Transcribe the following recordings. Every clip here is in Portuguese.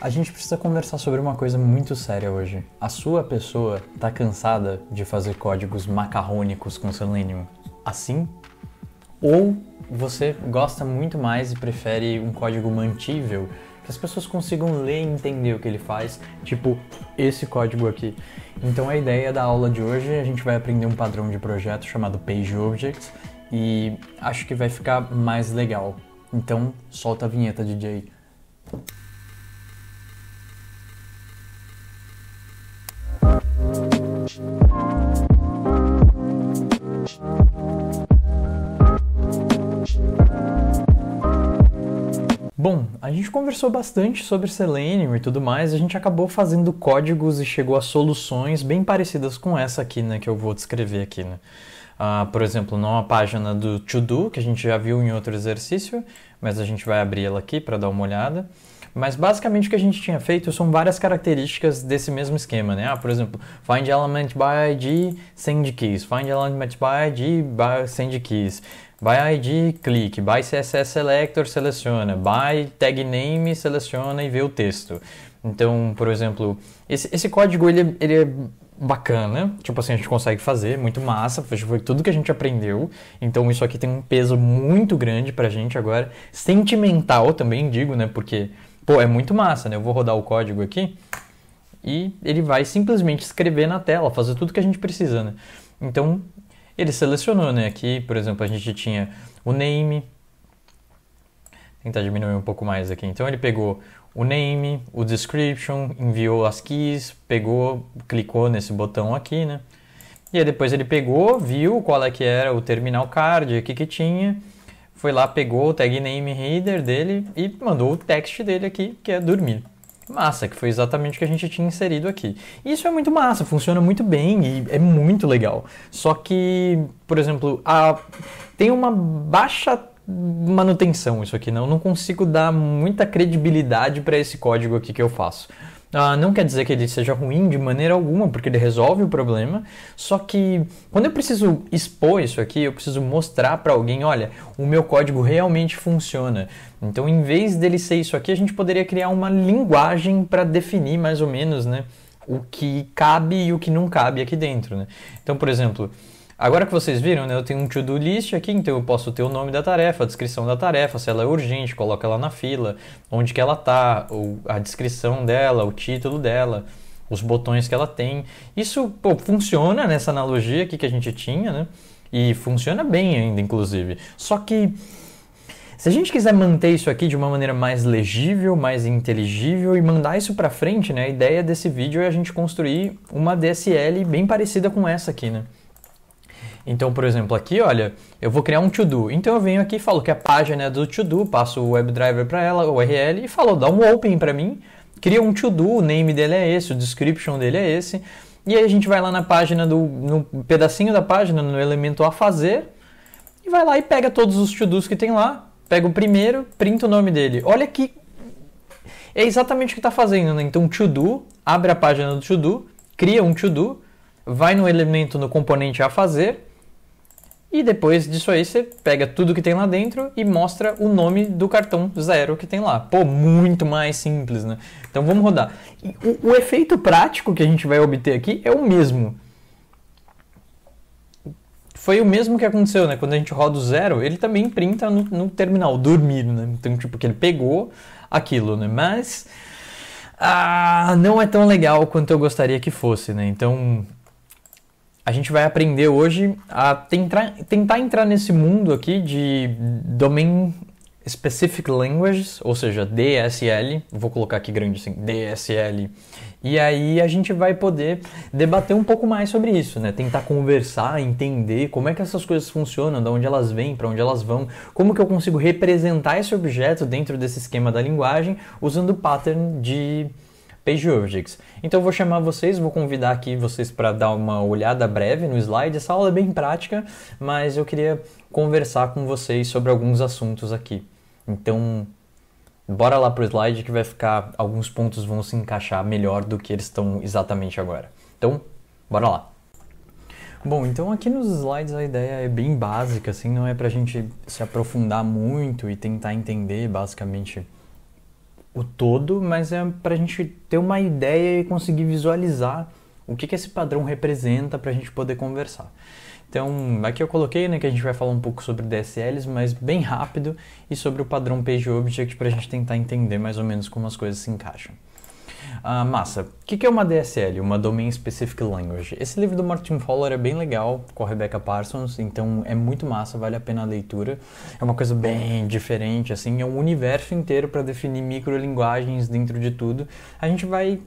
A gente precisa conversar sobre uma coisa muito séria hoje. A sua pessoa tá cansada de fazer códigos macarrônicos com Selenium assim? Ou você gosta muito mais e prefere um código mantível que as pessoas consigam ler e entender o que ele faz, tipo esse código aqui. Então a ideia da aula de hoje é a gente vai aprender um padrão de projeto chamado PageObjects e acho que vai ficar mais legal. Então solta a vinheta DJ. Bom, a gente conversou bastante sobre Selenium e tudo mais, a gente acabou fazendo códigos e chegou a soluções bem parecidas com essa aqui, né, que eu vou descrever aqui, né. Uh, por exemplo, não a página do To Do, que a gente já viu em outro exercício, mas a gente vai abrir ela aqui para dar uma olhada. Mas basicamente o que a gente tinha feito são várias características desse mesmo esquema, né? Ah, por exemplo, find element by id, send keys, find element by id, by send keys. By ID, clique. By CSS Selector, seleciona. By Tag Name, seleciona e vê o texto. Então, por exemplo, esse, esse código ele, é, ele é bacana, tipo assim, a gente consegue fazer, muito massa, foi tudo que a gente aprendeu, então isso aqui tem um peso muito grande pra gente agora, sentimental também digo, né, porque, pô, é muito massa, né, eu vou rodar o código aqui e ele vai simplesmente escrever na tela, fazer tudo que a gente precisa, né, então ele selecionou, né? Aqui, por exemplo, a gente tinha o name. Tentar diminuir um pouco mais aqui. Então ele pegou o name, o description, enviou as keys, pegou, clicou nesse botão aqui, né? E aí depois ele pegou, viu qual é que era o terminal card, o que que tinha, foi lá, pegou o tag name header dele e mandou o text dele aqui, que é dormir. Massa, que foi exatamente o que a gente tinha inserido aqui. Isso é muito massa, funciona muito bem e é muito legal. Só que, por exemplo, a... tem uma baixa manutenção isso aqui, não, eu não consigo dar muita credibilidade para esse código aqui que eu faço. Ah, não quer dizer que ele seja ruim de maneira alguma, porque ele resolve o problema. Só que quando eu preciso expor isso aqui, eu preciso mostrar para alguém: olha, o meu código realmente funciona. Então, em vez dele ser isso aqui, a gente poderia criar uma linguagem para definir mais ou menos né, o que cabe e o que não cabe aqui dentro. Né? Então, por exemplo. Agora que vocês viram, né, eu tenho um to-do list aqui, então eu posso ter o nome da tarefa, a descrição da tarefa, se ela é urgente, coloca ela na fila, onde que ela tá, a descrição dela, o título dela, os botões que ela tem. Isso pô, funciona nessa analogia aqui que a gente tinha, né? E funciona bem ainda, inclusive. Só que se a gente quiser manter isso aqui de uma maneira mais legível, mais inteligível e mandar isso para frente, né? A ideia desse vídeo é a gente construir uma DSL bem parecida com essa aqui, né? Então, por exemplo, aqui, olha, eu vou criar um to-do. Então eu venho aqui, falo que a página é do to-do, passo o WebDriver para ela, o URL, e falo, dá um open para mim, cria um to-do, o name dele é esse, o description dele é esse. E aí a gente vai lá na página, do, no pedacinho da página, no elemento a fazer, e vai lá e pega todos os to-dos que tem lá, pega o primeiro, printa o nome dele. Olha que... É exatamente o que está fazendo, né? Então, to-do, abre a página do to-do, cria um to-do, vai no elemento, no componente a fazer, e depois disso aí você pega tudo que tem lá dentro e mostra o nome do cartão zero que tem lá. Pô, muito mais simples, né? Então vamos rodar. O, o efeito prático que a gente vai obter aqui é o mesmo. Foi o mesmo que aconteceu, né? Quando a gente roda o zero, ele também printa no, no terminal, dormir, né? Então, tipo, que ele pegou aquilo, né? Mas. Ah, não é tão legal quanto eu gostaria que fosse, né? Então, a gente vai aprender hoje a tentar, tentar entrar nesse mundo aqui de Domain Specific Languages, ou seja, DSL, vou colocar aqui grande assim, DSL. E aí a gente vai poder debater um pouco mais sobre isso, né? Tentar conversar, entender como é que essas coisas funcionam, de onde elas vêm, para onde elas vão, como que eu consigo representar esse objeto dentro desse esquema da linguagem usando o pattern de Page Objects. Então eu vou chamar vocês, vou convidar aqui vocês para dar uma olhada breve no slide. Essa aula é bem prática, mas eu queria conversar com vocês sobre alguns assuntos aqui. Então, bora lá para o slide que vai ficar, alguns pontos vão se encaixar melhor do que eles estão exatamente agora. Então, bora lá. Bom, então aqui nos slides a ideia é bem básica, assim, não é para a gente se aprofundar muito e tentar entender basicamente o todo, mas é para a gente ter uma ideia e conseguir visualizar o que, que esse padrão representa para a gente poder conversar. Então, aqui eu coloquei né, que a gente vai falar um pouco sobre DSLs, mas bem rápido, e sobre o padrão PageObject Object para a gente tentar entender mais ou menos como as coisas se encaixam. Ah, massa. O que é uma DSL, uma Domain Specific Language? Esse livro do Martin Fowler é bem legal, com a Rebecca Parsons, então é muito massa, vale a pena a leitura. É uma coisa bem diferente, assim, é um universo inteiro para definir microlinguagens dentro de tudo. A gente vai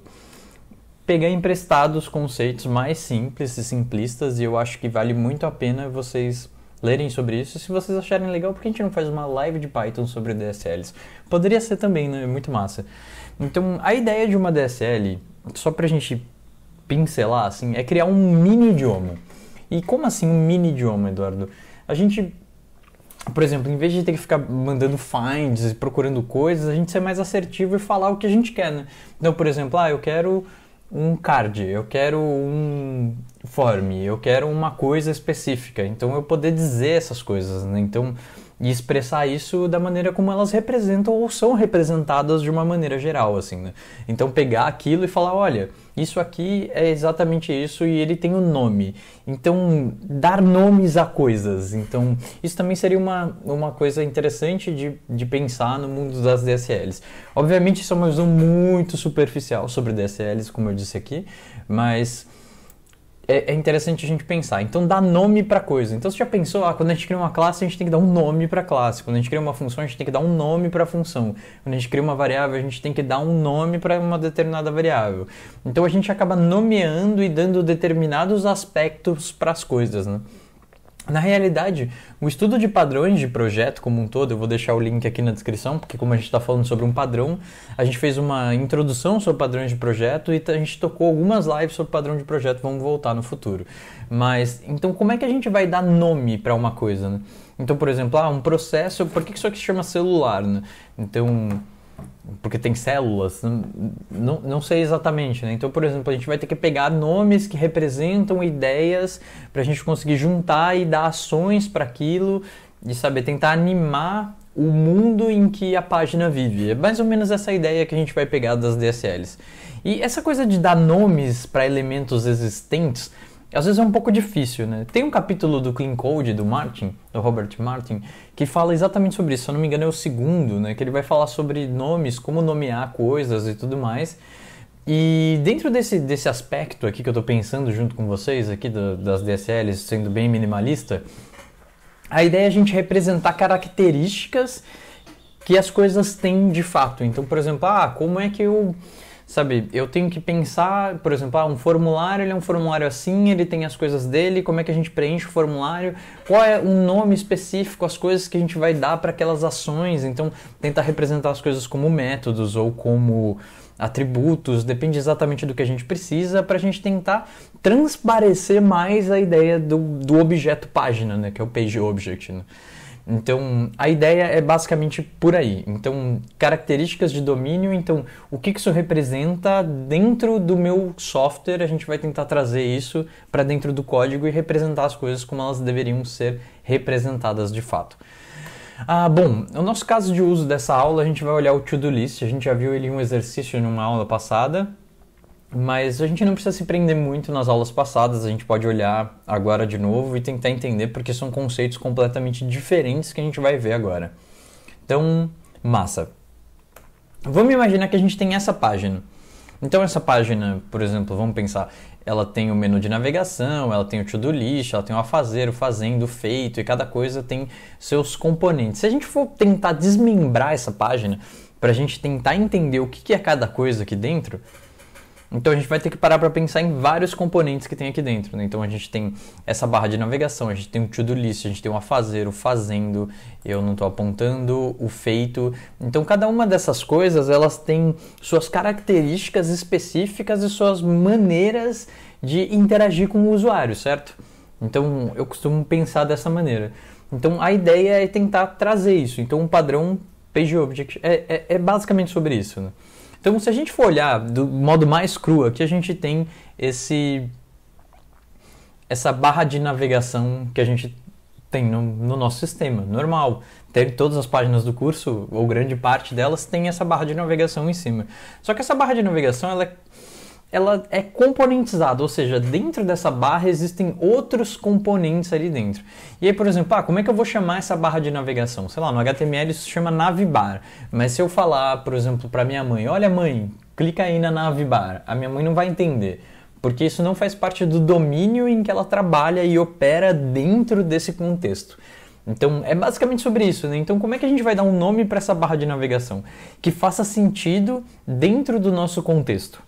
pegar emprestados conceitos mais simples e simplistas e eu acho que vale muito a pena vocês lerem sobre isso. Se vocês acharem legal, por que a gente não faz uma live de Python sobre DSLs? Poderia ser também, né? É muito massa. Então, a ideia de uma DSL, só para a gente pincelar, assim, é criar um mini idioma. E como assim um mini idioma, Eduardo? A gente, por exemplo, em vez de ter que ficar mandando finds, e procurando coisas, a gente ser mais assertivo e falar o que a gente quer, né? Então, por exemplo, ah, eu quero um card, eu quero um form, eu quero uma coisa específica. Então, eu poder dizer essas coisas, né? Então, e expressar isso da maneira como elas representam ou são representadas de uma maneira geral, assim, né? Então pegar aquilo e falar, olha, isso aqui é exatamente isso e ele tem um nome. Então dar nomes a coisas. Então isso também seria uma, uma coisa interessante de, de pensar no mundo das DSLs. Obviamente isso é uma visão muito superficial sobre DSLs, como eu disse aqui, mas é, é, interessante a gente pensar. Então, dá nome para coisa. Então, você já pensou, ah, quando a gente cria uma classe, a gente tem que dar um nome para classe. Quando a gente cria uma função, a gente tem que dar um nome para a função. Quando a gente cria uma variável, a gente tem que dar um nome para uma determinada variável. Então, a gente acaba nomeando e dando determinados aspectos para as coisas, né? Na realidade, o estudo de padrões de projeto como um todo, eu vou deixar o link aqui na descrição, porque como a gente está falando sobre um padrão, a gente fez uma introdução sobre padrões de projeto e a gente tocou algumas lives sobre padrão de projeto, vamos voltar no futuro. Mas, então como é que a gente vai dar nome para uma coisa, né? Então, por exemplo, ah, um processo, por que isso aqui se chama celular, né? Então porque tem células, não, não sei exatamente, né? Então, por exemplo, a gente vai ter que pegar nomes que representam ideias para a gente conseguir juntar e dar ações para aquilo e saber tentar animar o mundo em que a página vive. É mais ou menos essa ideia que a gente vai pegar das DSLs. E essa coisa de dar nomes para elementos existentes, às vezes é um pouco difícil, né? Tem um capítulo do Clean Code do Martin, do Robert Martin, que fala exatamente sobre isso. Se eu não me engano, é o segundo, né? Que ele vai falar sobre nomes, como nomear coisas e tudo mais. E dentro desse, desse aspecto aqui que eu estou pensando junto com vocês aqui do, das DSLs, sendo bem minimalista, a ideia é a gente representar características que as coisas têm de fato. Então, por exemplo, ah, como é que eu sabe, eu tenho que pensar, por exemplo, ah, um formulário, ele é um formulário assim, ele tem as coisas dele, como é que a gente preenche o formulário, qual é o nome específico, as coisas que a gente vai dar para aquelas ações, então tentar representar as coisas como métodos ou como atributos, depende exatamente do que a gente precisa para a gente tentar transparecer mais a ideia do, do objeto página, né, que é o page object, né? Então, a ideia é basicamente por aí. Então, características de domínio, então, o que isso representa dentro do meu software, a gente vai tentar trazer isso para dentro do código e representar as coisas como elas deveriam ser representadas de fato. Ah, bom, no nosso caso de uso dessa aula, a gente vai olhar o to-do list, a gente já viu ele em um exercício numa aula passada, mas a gente não precisa se prender muito nas aulas passadas, a gente pode olhar agora de novo e tentar entender porque são conceitos completamente diferentes que a gente vai ver agora. Então, massa. Vamos imaginar que a gente tem essa página. Então essa página, por exemplo, vamos pensar, ela tem o menu de navegação, ela tem o to-do list, ela tem o a fazer, o fazendo, o feito, e cada coisa tem seus componentes. Se a gente for tentar desmembrar essa página para a gente tentar entender o que é cada coisa aqui dentro, então a gente vai ter que parar para pensar em vários componentes que tem aqui dentro. Né? Então a gente tem essa barra de navegação, a gente tem o to-do list, a gente tem o a fazer, o fazendo, eu não estou apontando, o feito. Então cada uma dessas coisas elas têm suas características específicas e suas maneiras de interagir com o usuário, certo? Então eu costumo pensar dessa maneira. Então a ideia é tentar trazer isso. Então um padrão page object é, é, é basicamente sobre isso. Né? Então, se a gente for olhar do modo mais cru, aqui a gente tem esse essa barra de navegação que a gente tem no, no nosso sistema, normal. Tem todas as páginas do curso, ou grande parte delas, tem essa barra de navegação em cima. Só que essa barra de navegação, ela é ela é componentizada, ou seja, dentro dessa barra existem outros componentes ali dentro. E aí, por exemplo, ah, como é que eu vou chamar essa barra de navegação? Sei lá, no HTML isso se chama navbar. Mas se eu falar, por exemplo, para minha mãe, olha mãe, clica aí na navbar, a minha mãe não vai entender. Porque isso não faz parte do domínio em que ela trabalha e opera dentro desse contexto. Então é basicamente sobre isso, né? Então como é que a gente vai dar um nome para essa barra de navegação que faça sentido dentro do nosso contexto?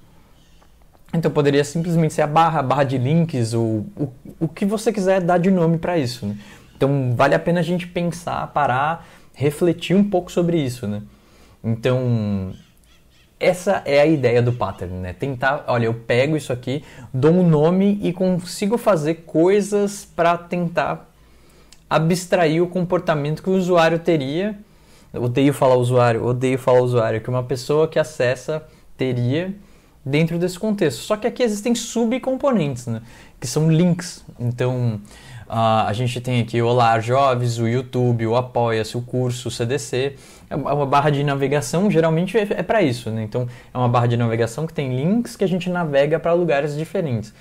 Então poderia simplesmente ser a barra, a barra de links, ou o, o que você quiser dar de nome para isso. Né? Então vale a pena a gente pensar, parar, refletir um pouco sobre isso. Né? Então essa é a ideia do pattern, né? Tentar, olha, eu pego isso aqui, dou um nome e consigo fazer coisas para tentar abstrair o comportamento que o usuário teria. Odeio falar usuário, odeio falar usuário, que uma pessoa que acessa teria dentro desse contexto. Só que aqui existem subcomponentes, né? que são links. Então, uh, a gente tem aqui o Olá Jovens, o YouTube, o Apoia-se, o curso, o CDC. É, é uma barra de navegação, geralmente é, é para isso. Né? Então, é uma barra de navegação que tem links que a gente navega para lugares diferentes.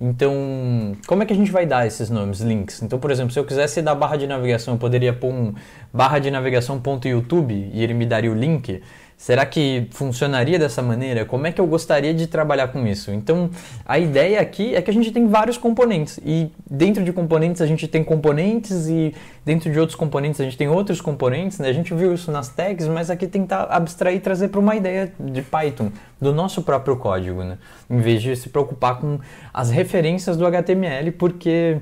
Então, como é que a gente vai dar esses nomes, links? Então, por exemplo, se eu quisesse dar barra de navegação, eu poderia pôr um barra de navegação.youtube e ele me daria o link. Será que funcionaria dessa maneira? Como é que eu gostaria de trabalhar com isso? Então, a ideia aqui é que a gente tem vários componentes e dentro de componentes a gente tem componentes e dentro de outros componentes a gente tem outros componentes, né? A gente viu isso nas tags, mas aqui tentar abstrair e trazer para uma ideia de Python, do nosso próprio código, né? Em vez de se preocupar com as referências do HTML, porque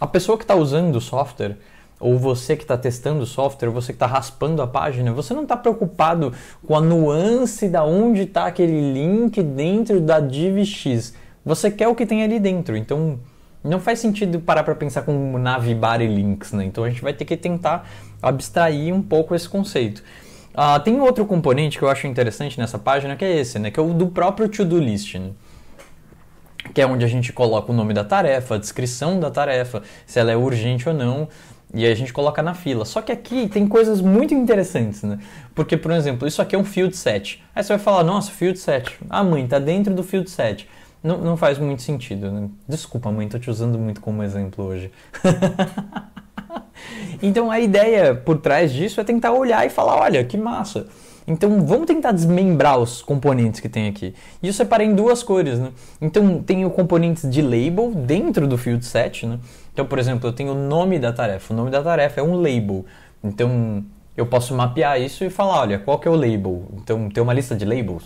a pessoa que está usando o software ou você que está testando o software, você que está raspando a página, você não está preocupado com a nuance da onde está aquele link dentro da div X. Você quer o que tem ali dentro. Então não faz sentido parar para pensar com navibar e links, né? Então a gente vai ter que tentar abstrair um pouco esse conceito. Ah, tem outro componente que eu acho interessante nessa página que é esse, né? Que é o do próprio to-do list. Né? que é onde a gente coloca o nome da tarefa, a descrição da tarefa, se ela é urgente ou não, e a gente coloca na fila. Só que aqui tem coisas muito interessantes, né? Porque, por exemplo, isso aqui é um field set. Aí você vai falar, nossa, field set. Ah, mãe, tá dentro do field set. Não, não faz muito sentido, né? Desculpa, mãe, tô te usando muito como exemplo hoje. então a ideia por trás disso é tentar olhar e falar, olha, que massa. Então vamos tentar desmembrar os componentes que tem aqui. E eu separei em duas cores, né? Então tenho componentes de label dentro do field set, né? Então, por exemplo, eu tenho o nome da tarefa. O nome da tarefa é um label. Então eu posso mapear isso e falar, olha, qual que é o label? Então tem uma lista de labels.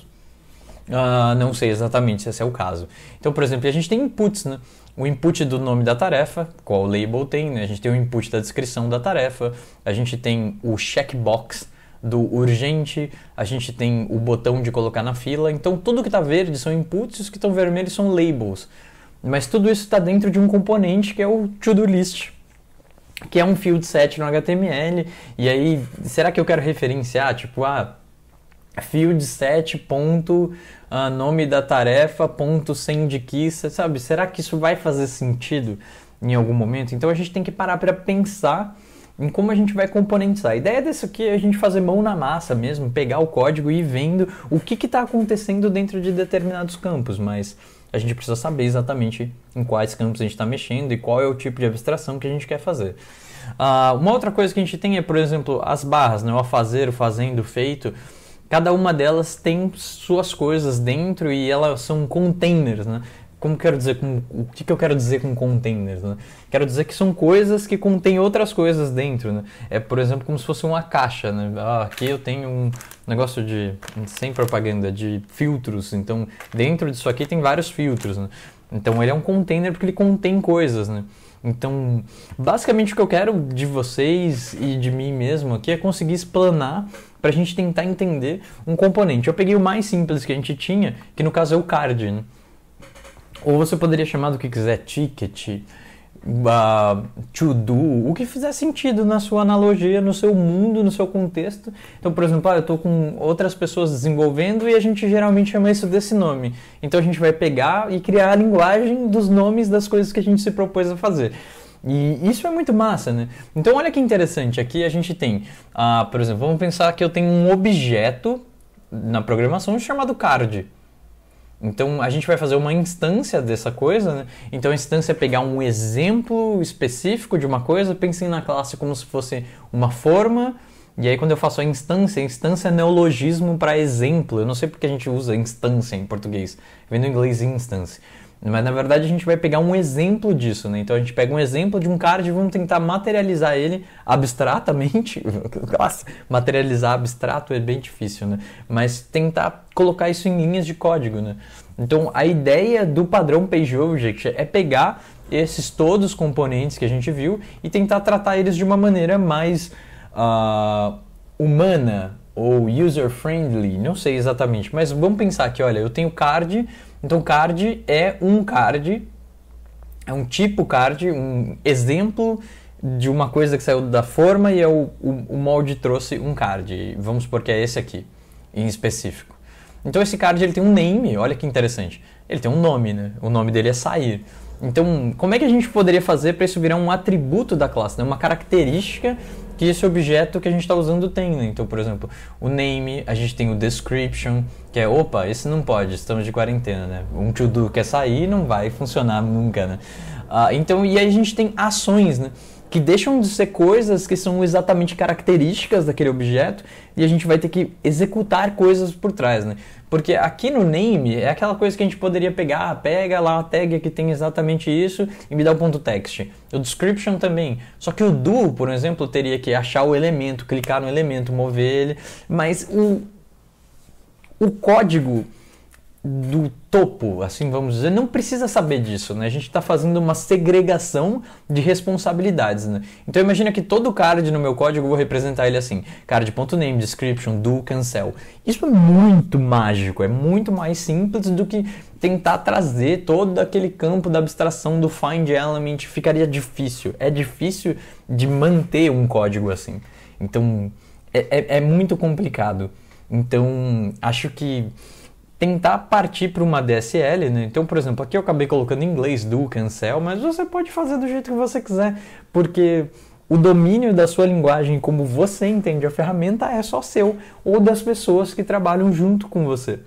Uh, não sei exatamente se esse é o caso. Então, por exemplo, a gente tem inputs, né? O input do nome da tarefa, qual label tem, né? A gente tem o input da descrição da tarefa, a gente tem o checkbox do urgente, a gente tem o botão de colocar na fila. Então tudo que está verde são inputs e os que estão vermelhos são labels. Mas tudo isso está dentro de um componente que é o to-do list, que é um field set no HTML. E aí, será que eu quero referenciar? Tipo, a ah, field set ponto ah, nome da tarefa ponto send key, sabe? Será que isso vai fazer sentido em algum momento? Então a gente tem que parar para pensar em como a gente vai componentizar. A ideia desse aqui é a gente fazer mão na massa mesmo, pegar o código e ir vendo o que está acontecendo dentro de determinados campos, mas a gente precisa saber exatamente em quais campos a gente está mexendo e qual é o tipo de abstração que a gente quer fazer. Uh, uma outra coisa que a gente tem é, por exemplo, as barras, né? o a fazer, o fazendo, o feito. Cada uma delas tem suas coisas dentro e elas são containers, né? como quero dizer, com, o que, que eu quero dizer com containers, né? Quero dizer que são coisas que contêm outras coisas dentro, né? É, por exemplo, como se fosse uma caixa, né? Ah, aqui eu tenho um negócio de, sem propaganda, de filtros, então dentro disso aqui tem vários filtros, né? Então ele é um container porque ele contém coisas, né? Então, basicamente o que eu quero de vocês e de mim mesmo aqui é conseguir explanar para a gente tentar entender um componente. Eu peguei o mais simples que a gente tinha, que no caso é o card, né? Ou você poderia chamar do que quiser ticket, uh, to do, o que fizer sentido na sua analogia, no seu mundo, no seu contexto. Então, por exemplo, ah, eu estou com outras pessoas desenvolvendo e a gente geralmente chama isso desse nome. Então a gente vai pegar e criar a linguagem dos nomes das coisas que a gente se propôs a fazer. E isso é muito massa, né? Então olha que interessante, aqui a gente tem, ah, por exemplo, vamos pensar que eu tenho um objeto na programação chamado card. Então a gente vai fazer uma instância dessa coisa, né? Então a instância é pegar um exemplo específico de uma coisa, pensem na classe como se fosse uma forma, e aí quando eu faço a instância, a instância é neologismo para exemplo. Eu não sei porque a gente usa instância em português. Vem do inglês instance. Mas na verdade a gente vai pegar um exemplo disso, né? Então a gente pega um exemplo de um card e vamos tentar materializar ele abstratamente. Nossa, materializar abstrato é bem difícil, né? Mas tentar colocar isso em linhas de código, né? Então a ideia do padrão PageObject é pegar esses todos os componentes que a gente viu e tentar tratar eles de uma maneira mais uh, humana, ou user-friendly, não sei exatamente, mas vamos pensar que, olha, eu tenho card, então card é um card, é um tipo card, um exemplo de uma coisa que saiu da forma e é o, o, o molde trouxe um card, vamos supor que é esse aqui, em específico. Então esse card ele tem um name, olha que interessante, ele tem um nome, né? o nome dele é sair. Então, como é que a gente poderia fazer para isso virar um atributo da classe, né? uma característica que esse objeto que a gente está usando tem, né? Então, por exemplo, o name, a gente tem o description, que é, opa, esse não pode, estamos de quarentena, né? Um to do quer sair, não vai funcionar nunca, né? Ah, então, e aí a gente tem ações, né? Que deixam de ser coisas que são exatamente características daquele objeto e a gente vai ter que executar coisas por trás, né? Porque aqui no name é aquela coisa que a gente poderia pegar, ah, pega lá a tag que tem exatamente isso e me dá o ponto text. O description também. Só que o do, por exemplo, teria que achar o elemento, clicar no elemento, mover ele, mas o o código do topo, assim vamos dizer, não precisa saber disso, né? A gente está fazendo uma segregação de responsabilidades, né? Então imagina que todo card no meu código eu vou representar ele assim, card.name, description, do, cancel. Isso é muito mágico, é muito mais simples do que tentar trazer todo aquele campo da abstração do find element, ficaria difícil. É difícil de manter um código assim. Então é, é, é muito complicado. Então acho que tentar partir para uma DSL, né? Então, por exemplo, aqui eu acabei colocando em inglês do cancel, mas você pode fazer do jeito que você quiser, porque o domínio da sua linguagem, como você entende a ferramenta, é só seu ou das pessoas que trabalham junto com você.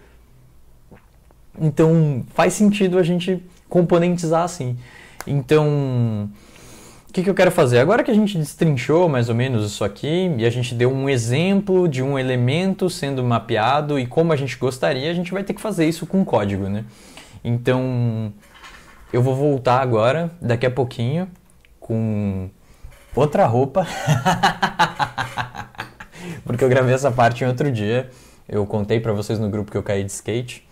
Então, faz sentido a gente componentizar assim. Então, o que, que eu quero fazer? Agora que a gente destrinchou mais ou menos isso aqui e a gente deu um exemplo de um elemento sendo mapeado e como a gente gostaria, a gente vai ter que fazer isso com código, né? Então, eu vou voltar agora, daqui a pouquinho, com outra roupa. Porque eu gravei essa parte em outro dia. Eu contei para vocês no grupo que eu caí de skate.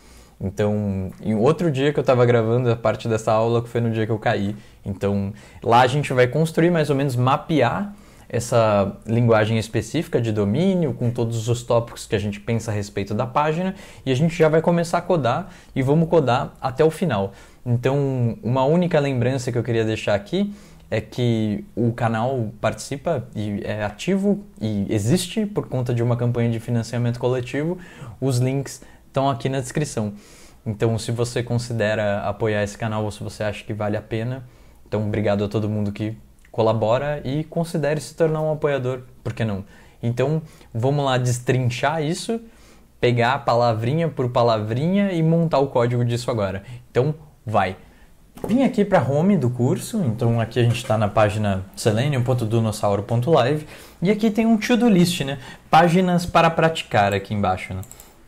Então, em outro dia que eu estava gravando a parte dessa aula, que foi no dia que eu caí. Então, lá a gente vai construir mais ou menos mapear essa linguagem específica de domínio, com todos os tópicos que a gente pensa a respeito da página, e a gente já vai começar a codar e vamos codar até o final. Então, uma única lembrança que eu queria deixar aqui é que o canal participa e é ativo e existe por conta de uma campanha de financiamento coletivo. Os links estão aqui na descrição. Então, se você considera apoiar esse canal ou se você acha que vale a pena, então obrigado a todo mundo que colabora e considere se tornar um apoiador, por que não? Então, vamos lá destrinchar isso, pegar palavrinha por palavrinha e montar o código disso agora. Então, vai. Vim aqui para home do curso, então aqui a gente está na página selenium.dunossauro.live e aqui tem um to-do list, né? Páginas para praticar aqui embaixo, né?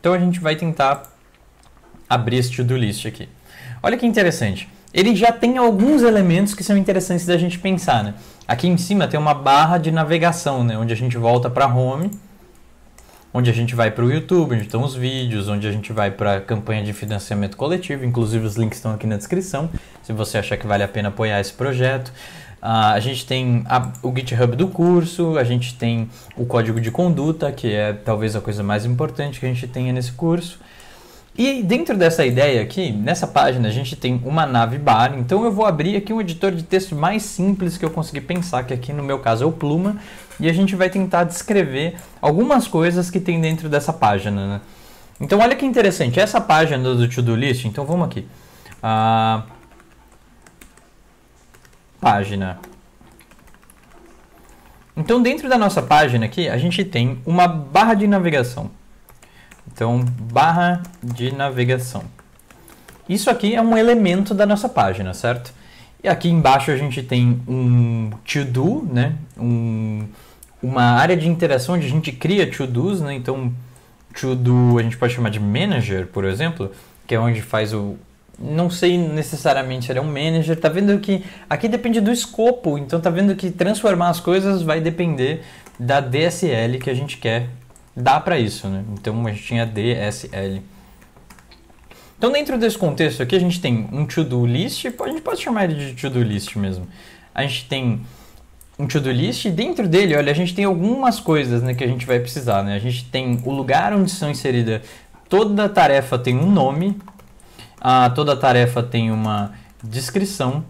Então a gente vai tentar abrir este to-do list aqui. Olha que interessante. Ele já tem alguns elementos que são interessantes da gente pensar, né? Aqui em cima tem uma barra de navegação, né? Onde a gente volta para home, onde a gente vai para o YouTube, onde estão os vídeos, onde a gente vai para a campanha de financiamento coletivo. Inclusive os links estão aqui na descrição, se você achar que vale a pena apoiar esse projeto. Ah, a gente tem a, o GitHub do curso, a gente tem o código de conduta, que é talvez a coisa mais importante que a gente tenha nesse curso. E dentro dessa ideia aqui, nessa página a gente tem uma nave bar, então eu vou abrir aqui um editor de texto mais simples que eu consegui pensar, que aqui no meu caso é o Pluma, e a gente vai tentar descrever algumas coisas que tem dentro dessa página. Né? Então olha que interessante, essa página do to-do list, então vamos aqui. Uh, página. Então, dentro da nossa página aqui, a gente tem uma barra de navegação. Então, barra de navegação. Isso aqui é um elemento da nossa página, certo? E aqui embaixo a gente tem um to-do, né? Um, uma área de interação onde a gente cria to-dos, né? Então, to-do a gente pode chamar de manager, por exemplo, que é onde faz o, não sei necessariamente ele é um manager, tá vendo que aqui depende do escopo, então tá vendo que transformar as coisas vai depender da DSL que a gente quer dar para isso, né? Então a gente tinha DSL. Então dentro desse contexto aqui a gente tem um to-do list, a gente pode chamar ele de to-do list mesmo. A gente tem um to-do list e dentro dele, olha, a gente tem algumas coisas né, que a gente vai precisar, né? A gente tem o lugar onde são inseridas toda tarefa tem um nome, a toda tarefa tem uma descrição.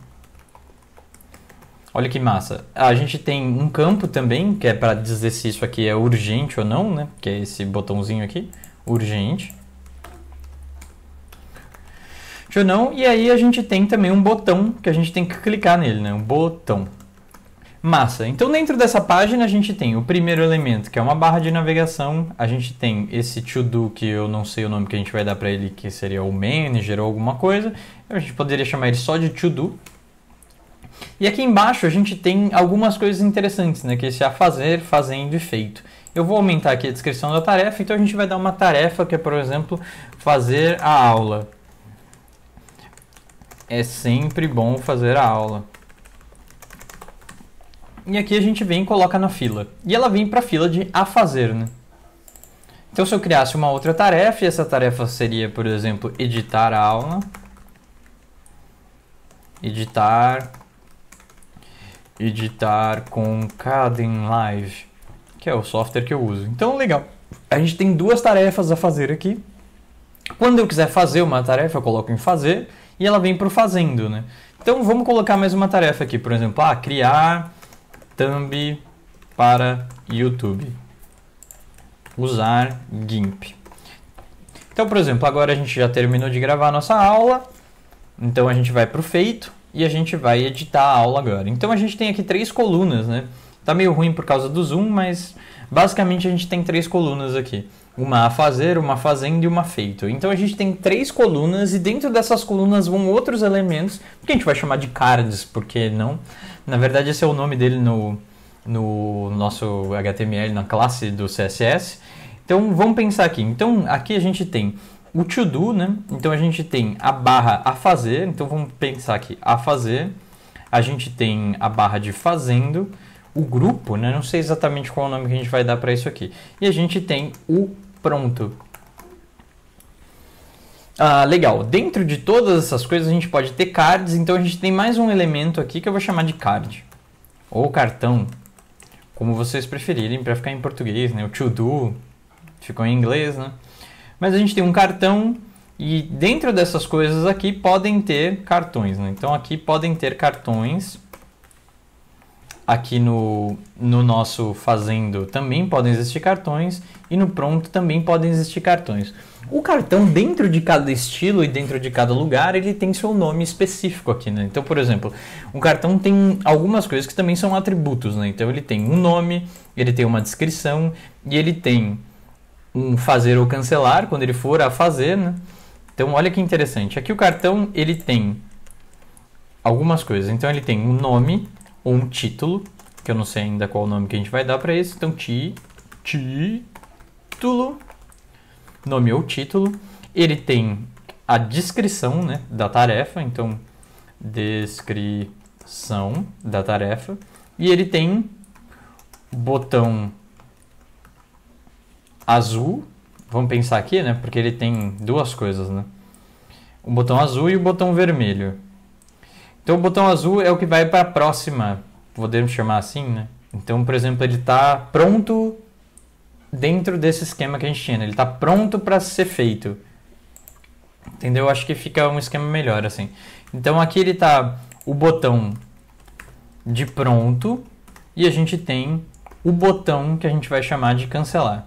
Olha que massa. A gente tem um campo também, que é para dizer se isso aqui é urgente ou não, né? Que é esse botãozinho aqui, urgente. Ou não. E aí a gente tem também um botão que a gente tem que clicar nele, né? Um botão. Massa. Então, dentro dessa página, a gente tem o primeiro elemento, que é uma barra de navegação. A gente tem esse to-do, que eu não sei o nome que a gente vai dar para ele, que seria o manager ou alguma coisa. A gente poderia chamar ele só de to-do. E aqui embaixo a gente tem algumas coisas interessantes, né? Que é esse a fazer, fazendo e feito. Eu vou aumentar aqui a descrição da tarefa, então a gente vai dar uma tarefa que é, por exemplo, fazer a aula. É sempre bom fazer a aula. E aqui a gente vem e coloca na fila. E ela vem para a fila de a fazer, né? Então, se eu criasse uma outra tarefa, e essa tarefa seria, por exemplo, editar a aula. Editar. Editar com Caden Live, que é o software que eu uso. Então, legal. A gente tem duas tarefas a fazer aqui. Quando eu quiser fazer uma tarefa, eu coloco em fazer e ela vem para o fazendo, né? Então, vamos colocar mais uma tarefa aqui, por exemplo, ah, criar thumb para YouTube. Usar GIMP. Então, por exemplo, agora a gente já terminou de gravar a nossa aula. Então a gente vai para o feito e a gente vai editar a aula agora. Então a gente tem aqui três colunas, né? Tá meio ruim por causa do zoom, mas basicamente a gente tem três colunas aqui. Uma a fazer, uma fazendo e uma feito. Então a gente tem três colunas e dentro dessas colunas vão outros elementos, que a gente vai chamar de cards, porque não? Na verdade, esse é o nome dele no, no nosso HTML, na classe do CSS. Então, vamos pensar aqui. Então, aqui a gente tem o to do, né? Então, a gente tem a barra a fazer. Então, vamos pensar aqui, a fazer. A gente tem a barra de fazendo, o grupo, né? Não sei exatamente qual é o nome que a gente vai dar para isso aqui. E a gente tem o pronto. Ah, legal. Dentro de todas essas coisas a gente pode ter cards, então a gente tem mais um elemento aqui que eu vou chamar de card. Ou cartão, como vocês preferirem, para ficar em português, né? O to do ficou em inglês, né? Mas a gente tem um cartão e dentro dessas coisas aqui podem ter cartões, né? Então aqui podem ter cartões aqui no, no nosso Fazendo também podem existir cartões e no Pronto também podem existir cartões. O cartão, dentro de cada estilo e dentro de cada lugar, ele tem seu nome específico aqui, né? Então, por exemplo, o cartão tem algumas coisas que também são atributos, né? Então, ele tem um nome, ele tem uma descrição e ele tem um fazer ou cancelar, quando ele for a fazer, né? Então, olha que interessante. Aqui o cartão, ele tem algumas coisas. Então, ele tem um nome, ou um título, que eu não sei ainda qual o nome que a gente vai dar para isso. Então, ti, título, nome ou título. Ele tem a descrição né, da tarefa, então, descrição da tarefa. E ele tem botão azul. Vamos pensar aqui, né? Porque ele tem duas coisas, né? O botão azul e o botão vermelho. Então o botão azul é o que vai para a próxima, podemos chamar assim, né? Então, por exemplo, ele está pronto dentro desse esquema que a gente tinha, né? ele está pronto para ser feito. Entendeu? Acho que fica um esquema melhor assim. Então aqui ele está o botão de pronto e a gente tem o botão que a gente vai chamar de cancelar.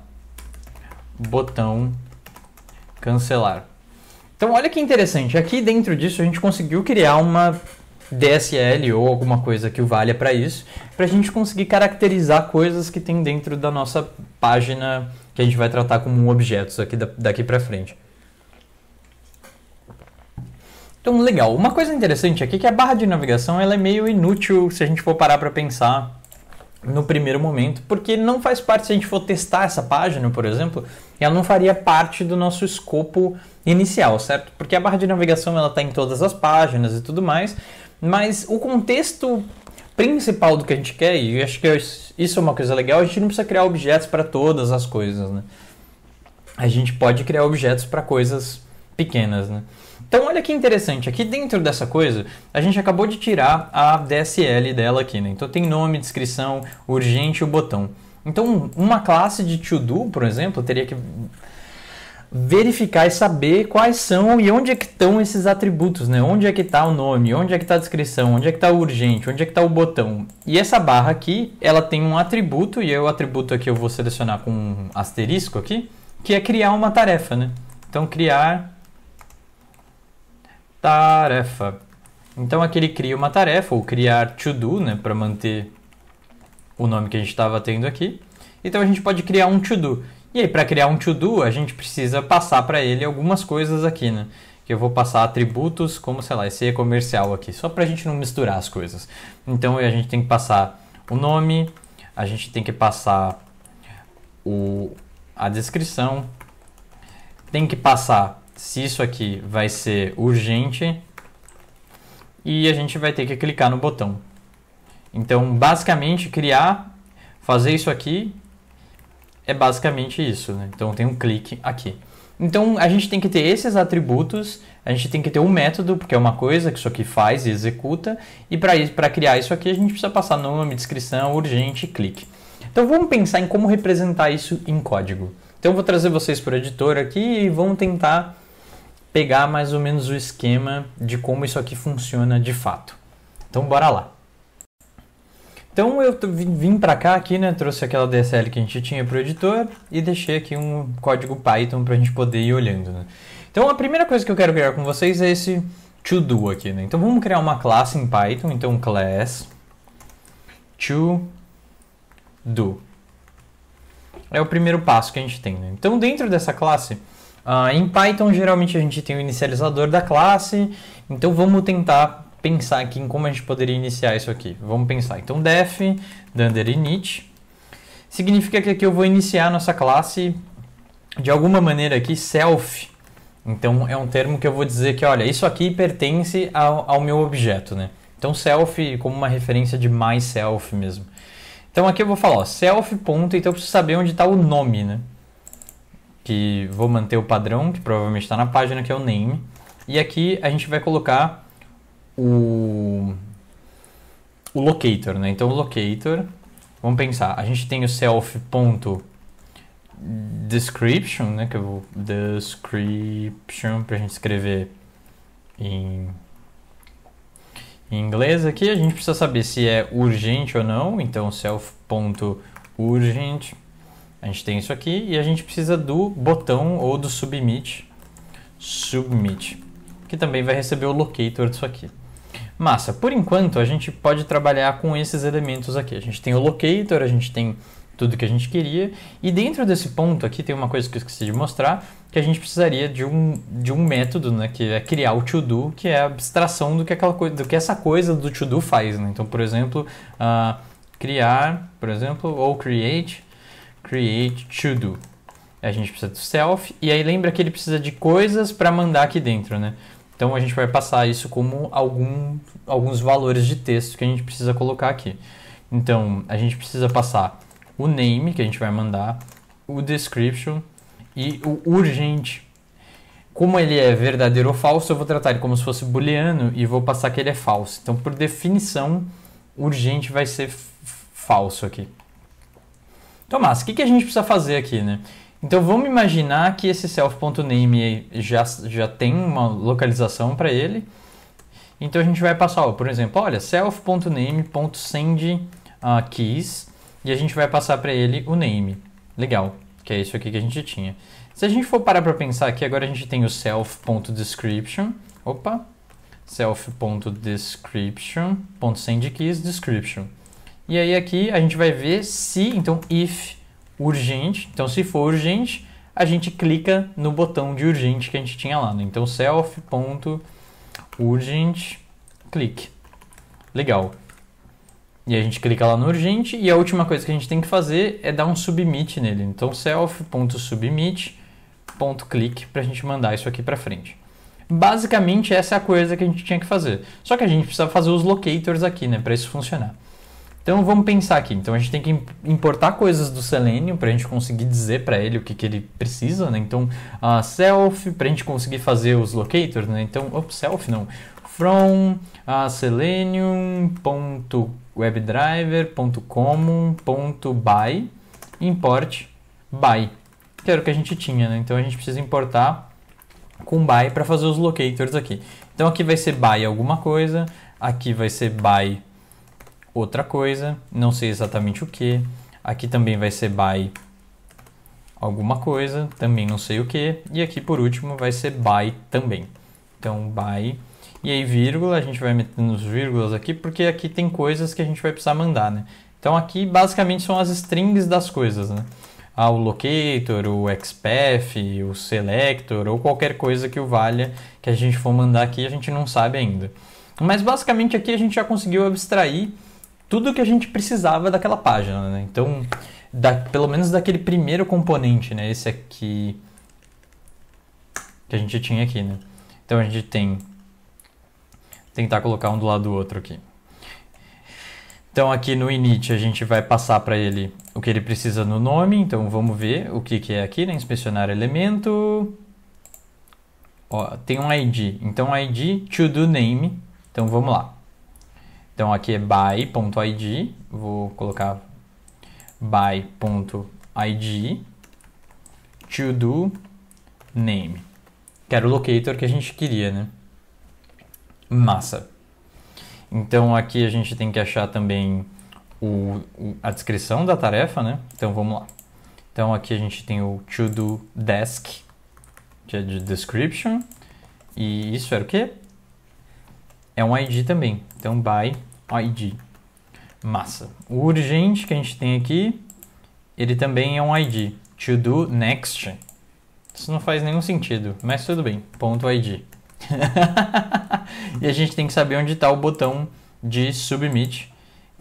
Botão cancelar. Então olha que interessante, aqui dentro disso a gente conseguiu criar uma DSL ou alguma coisa que o valha para isso, para a gente conseguir caracterizar coisas que tem dentro da nossa página que a gente vai tratar como objetos aqui daqui para frente. Então, legal. Uma coisa interessante aqui é que a barra de navegação ela é meio inútil se a gente for parar para pensar no primeiro momento, porque não faz parte, se a gente for testar essa página, por exemplo, ela não faria parte do nosso escopo inicial, certo? Porque a barra de navegação ela está em todas as páginas e tudo mais, mas o contexto principal do que a gente quer, e acho que isso é uma coisa legal, a gente não precisa criar objetos para todas as coisas, né? A gente pode criar objetos para coisas pequenas, né? Então olha que interessante, aqui dentro dessa coisa, a gente acabou de tirar a DSL dela aqui, né? Então tem nome, descrição, urgente e o botão. Então uma classe de to-do, por exemplo, teria que verificar e saber quais são e onde é que estão esses atributos, né? Onde é que está o nome, onde é que está a descrição, onde é que está o urgente, onde é que está o botão. E essa barra aqui, ela tem um atributo, e é o atributo aqui eu vou selecionar com um asterisco aqui, que é criar uma tarefa, né? Então, criar tarefa. Então, aqui ele cria uma tarefa, ou criar to do, né? Para manter o nome que a gente estava tendo aqui. Então, a gente pode criar um to do. E aí, para criar um to-do, a gente precisa passar para ele algumas coisas aqui, né? Que eu vou passar atributos, como, sei lá, esse comercial aqui, só para a gente não misturar as coisas. Então, a gente tem que passar o nome, a gente tem que passar o, a descrição, tem que passar se isso aqui vai ser urgente e a gente vai ter que clicar no botão. Então, basicamente, criar, fazer isso aqui é basicamente isso, né? Então tem um clique aqui. Então a gente tem que ter esses atributos, a gente tem que ter um método, porque é uma coisa que isso aqui faz e executa, e para criar isso aqui a gente precisa passar nome, descrição, urgente clique. Então vamos pensar em como representar isso em código. Então eu vou trazer vocês para o editor aqui e vamos tentar pegar mais ou menos o esquema de como isso aqui funciona de fato. Então bora lá. Então eu vim para cá aqui, né? Trouxe aquela DSL que a gente tinha pro editor e deixei aqui um código Python para a gente poder ir olhando, né? Então a primeira coisa que eu quero criar com vocês é esse to do aqui, né? Então vamos criar uma classe em Python, então class to do. É o primeiro passo que a gente tem, né? Então dentro dessa classe, Uh, em Python, geralmente a gente tem o inicializador da classe, então vamos tentar pensar aqui em como a gente poderia iniciar isso aqui. Vamos pensar. Então, def dunder init significa que aqui eu vou iniciar nossa classe de alguma maneira aqui self. Então, é um termo que eu vou dizer que, olha, isso aqui pertence ao, ao meu objeto, né? Então, self como uma referência de myself mesmo. Então, aqui eu vou falar, ó, self ponto, então eu preciso saber onde está o nome, né? Que vou manter o padrão, que provavelmente está na página, que é o name. E aqui a gente vai colocar o, o locator, né? Então, o locator, vamos pensar, a gente tem o self ponto description, né? Que eu vou description para a gente escrever em, em inglês aqui. A gente precisa saber se é urgente ou não. Então, self ponto a gente tem isso aqui e a gente precisa do botão ou do submit, submit, que também vai receber o locator disso aqui. Massa, por enquanto a gente pode trabalhar com esses elementos aqui. A gente tem o locator, a gente tem tudo que a gente queria, e dentro desse ponto aqui tem uma coisa que eu esqueci de mostrar, que a gente precisaria de um, de um método, né, que é criar o to-do, que é a abstração do que, aquela coisa, do que essa coisa do to-do faz. Né? Então, por exemplo, uh, criar, por exemplo, ou create, create to-do. A gente precisa do self, e aí lembra que ele precisa de coisas para mandar aqui dentro, né? Então a gente vai passar isso como algum, alguns valores de texto que a gente precisa colocar aqui. Então a gente precisa passar o name que a gente vai mandar, o description e o urgente. Como ele é verdadeiro ou falso, eu vou tratar ele como se fosse booleano e vou passar que ele é falso. Então, por definição, urgente vai ser falso aqui. Tomás, o que, que a gente precisa fazer aqui, né? Então vamos imaginar que esse self.name já, já tem uma localização para ele. Então a gente vai passar, ó, por exemplo, olha, self.name.send uh, keys e a gente vai passar para ele o name. Legal, que é isso aqui que a gente tinha. Se a gente for parar para pensar aqui, agora a gente tem o self.description. Opa, self.description.sendKeys description. E aí aqui a gente vai ver se, então if urgente. Então, se for urgente, a gente clica no botão de urgente que a gente tinha lá. Né? Então, self.urgent, clique. Legal. E a gente clica lá no urgente e a última coisa que a gente tem que fazer é dar um submit nele. Então, self.submit.clique para a gente mandar isso aqui para frente. Basicamente, essa é a coisa que a gente tinha que fazer. Só que a gente precisa fazer os locators aqui, né, para isso funcionar. Então vamos pensar aqui. Então a gente tem que importar coisas do Selenium para a gente conseguir dizer para ele o que, que ele precisa, né? Então uh, self para a gente conseguir fazer os locators, né? Então op, self não. From uh, selenium.webdriver.common.by import by que era o que a gente tinha, né? Então a gente precisa importar com by para fazer os locators aqui. Então aqui vai ser by alguma coisa, aqui vai ser by outra coisa, não sei exatamente o que. Aqui também vai ser by alguma coisa, também não sei o que. E aqui por último vai ser by também. Então by e aí vírgula, a gente vai metendo os vírgulas aqui porque aqui tem coisas que a gente vai precisar mandar, né? Então aqui basicamente são as strings das coisas, né? Ah, o locator, o XPath, o selector ou qualquer coisa que o valha que a gente for mandar aqui, a gente não sabe ainda. Mas basicamente aqui a gente já conseguiu abstrair tudo que a gente precisava daquela página, né? Então, da, pelo menos daquele primeiro componente, né? Esse aqui que a gente tinha aqui, né? Então a gente tem tentar colocar um do lado do outro aqui. Então aqui no init a gente vai passar para ele o que ele precisa no nome, então vamos ver o que, que é aqui, né? Inspecionar elemento. Ó, tem um ID, então ID to do name. Então vamos lá. Então aqui é by.id, vou colocar by.id to do name, que era o locator que a gente queria, né? Massa. Então aqui a gente tem que achar também o, o, a descrição da tarefa, né? Então vamos lá. Então aqui a gente tem o to do desk, que é de description, e isso era o quê? É um ID também. Então by ID. Massa. O urgente que a gente tem aqui, ele também é um ID. To do next. Isso não faz nenhum sentido, mas tudo bem. Ponto .id. e a gente tem que saber onde está o botão de submit,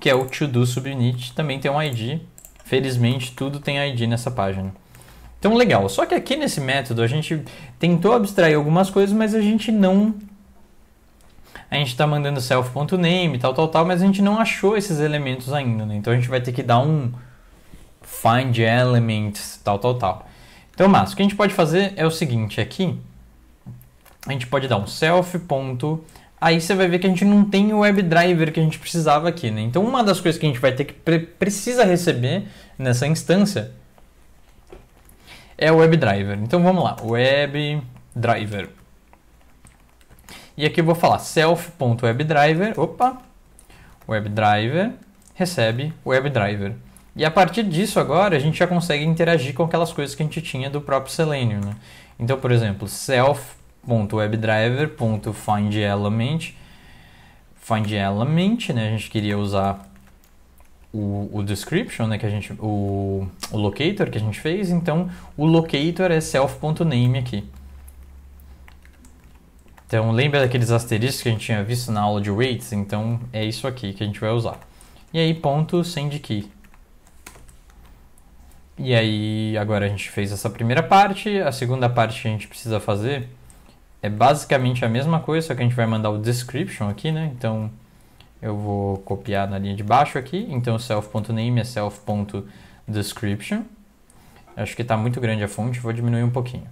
que é o to do submit, também tem um ID. Felizmente, tudo tem ID nessa página. Então, legal. Só que aqui nesse método a gente tentou abstrair algumas coisas, mas a gente não a gente está mandando self.name, tal, tal, tal, mas a gente não achou esses elementos ainda, né? Então a gente vai ter que dar um find elements, tal, tal, tal. Então, mas o que a gente pode fazer é o seguinte aqui, a gente pode dar um self. Aí você vai ver que a gente não tem o WebDriver que a gente precisava aqui, né? Então, uma das coisas que a gente vai ter que pre precisa receber nessa instância é o WebDriver. Então, vamos lá, WebDriver. E aqui eu vou falar self.webdriver, opa, webdriver recebe webdriver. E a partir disso agora a gente já consegue interagir com aquelas coisas que a gente tinha do próprio Selenium. Né? Então, por exemplo, self.webdriver.findElement findElement, né? a gente queria usar o, o, description, né, que a gente, o, o locator que a gente fez, então o locator é self.name aqui. Então, lembra daqueles asteriscos que a gente tinha visto na aula de weights? Então, é isso aqui que a gente vai usar. E aí, ponto send key. E aí, agora a gente fez essa primeira parte. A segunda parte que a gente precisa fazer é basicamente a mesma coisa, só que a gente vai mandar o description aqui, né? Então, eu vou copiar na linha de baixo aqui. Então, self.name é self.description. Acho que está muito grande a fonte, vou diminuir um pouquinho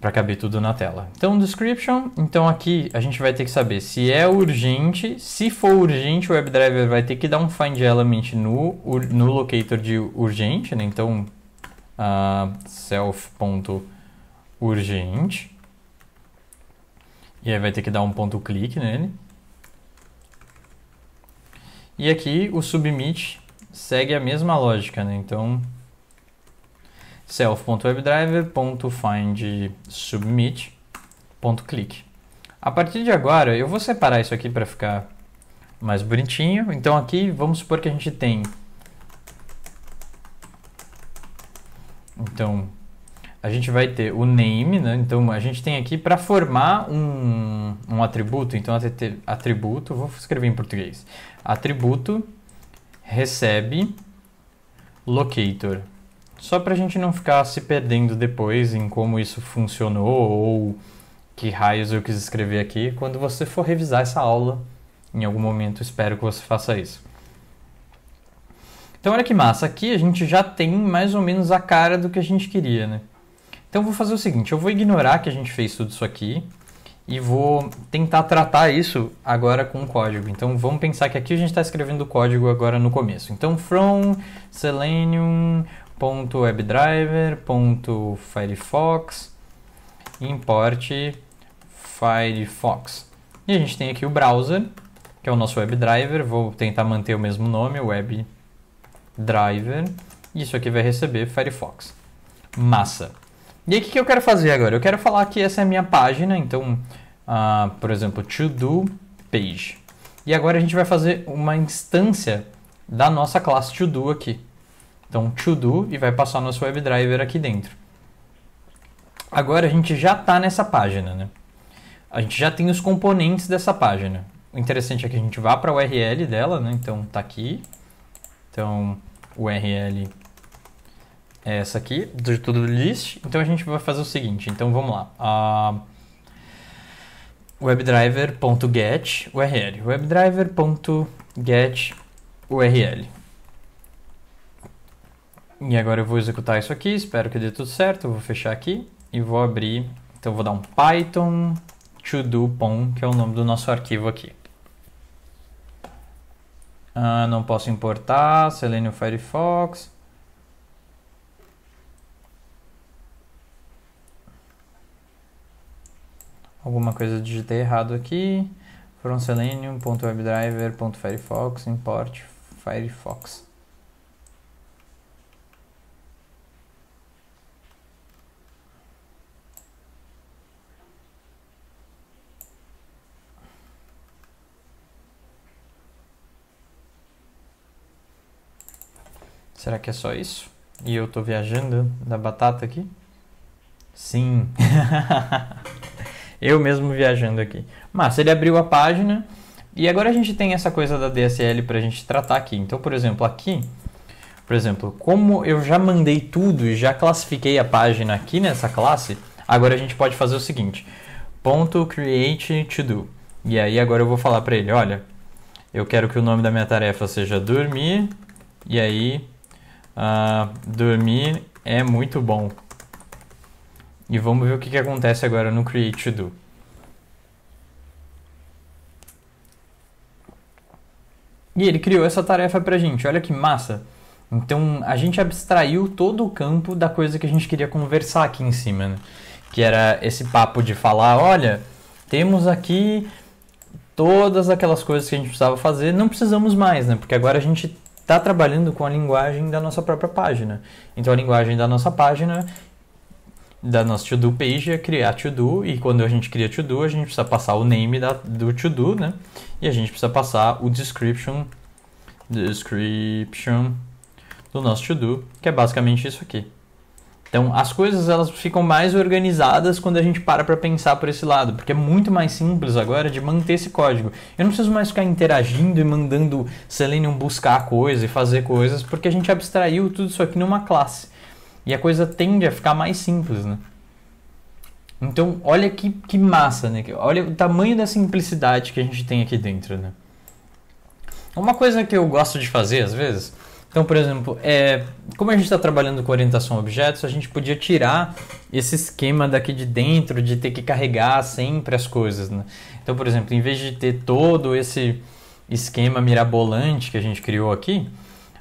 para caber tudo na tela. Então, description, então aqui a gente vai ter que saber se é urgente, se for urgente, o WebDriver vai ter que dar um find element no, no locator de urgente, né? Então, uh, self.urgente. E aí vai ter que dar um ponto clique nele. E aqui o submit segue a mesma lógica, né? Então, self.webdriver.find.submit.click. A partir de agora, eu vou separar isso aqui para ficar mais bonitinho. Então aqui, vamos supor que a gente tem... Então, a gente vai ter o name, né? Então a gente tem aqui para formar um, um atributo, então atributo, vou escrever em português. Atributo recebe locator. Só para a gente não ficar se perdendo depois em como isso funcionou ou que raios eu quis escrever aqui, quando você for revisar essa aula, em algum momento espero que você faça isso. Então olha que massa, aqui a gente já tem mais ou menos a cara do que a gente queria, né? Então vou fazer o seguinte, eu vou ignorar que a gente fez tudo isso aqui e vou tentar tratar isso agora com código. Então vamos pensar que aqui a gente está escrevendo o código agora no começo. Então from selenium .webdriver, .firefox, import firefox. E a gente tem aqui o browser, que é o nosso webdriver, vou tentar manter o mesmo nome, webdriver, e isso aqui vai receber firefox. Massa! E aí o que, que eu quero fazer agora? Eu quero falar que essa é a minha página, então, uh, por exemplo, to do page. E agora a gente vai fazer uma instância da nossa classe to do aqui. Então, to do e vai passar nosso WebDriver aqui dentro. Agora a gente já está nessa página, né? A gente já tem os componentes dessa página. O interessante é que a gente vá para a URL dela, né? Então, tá aqui. Então, URL é essa aqui, do tudo list. Então, a gente vai fazer o seguinte. Então, vamos lá. Uh, webdriver.get URL. webdriver.get URL. E agora eu vou executar isso aqui, espero que dê tudo certo, eu vou fechar aqui e vou abrir, então vou dar um python to-do-pom, que é o nome do nosso arquivo aqui. Ah, não posso importar, Selenium Firefox. Alguma coisa digitei errado aqui. From selenium.webdriver.firefox import firefox. Será que é só isso? E eu tô viajando da batata aqui? Sim. eu mesmo viajando aqui. Mas ele abriu a página e agora a gente tem essa coisa da DSL para a gente tratar aqui. Então, por exemplo, aqui, por exemplo, como eu já mandei tudo e já classifiquei a página aqui nessa classe, agora a gente pode fazer o seguinte: ponto create to do. E aí agora eu vou falar para ele, olha, eu quero que o nome da minha tarefa seja dormir e aí Uh, dormir é muito bom. E vamos ver o que, que acontece agora no create to do. E ele criou essa tarefa pra gente, olha que massa. Então a gente abstraiu todo o campo da coisa que a gente queria conversar aqui em cima, né? que era esse papo de falar, olha, temos aqui todas aquelas coisas que a gente precisava fazer, não precisamos mais, né? Porque agora a gente está trabalhando com a linguagem da nossa própria página. Então a linguagem da nossa página, da nossa to-do page é criar to-do e quando a gente cria to-do, a gente precisa passar o name da, do to-do, né? E a gente precisa passar o description, description do nosso to-do, que é basicamente isso aqui. Então, as coisas elas ficam mais organizadas quando a gente para para pensar por esse lado, porque é muito mais simples agora de manter esse código. Eu não preciso mais ficar interagindo e mandando Selenium buscar coisa e fazer coisas, porque a gente abstraiu tudo isso aqui numa classe. E a coisa tende a ficar mais simples, né? Então, olha que, que massa, né? Olha o tamanho da simplicidade que a gente tem aqui dentro, né? Uma coisa que eu gosto de fazer, às vezes, então, por exemplo, é, como a gente está trabalhando com orientação a objetos, a gente podia tirar esse esquema daqui de dentro de ter que carregar sempre as coisas. Né? Então, por exemplo, em vez de ter todo esse esquema mirabolante que a gente criou aqui,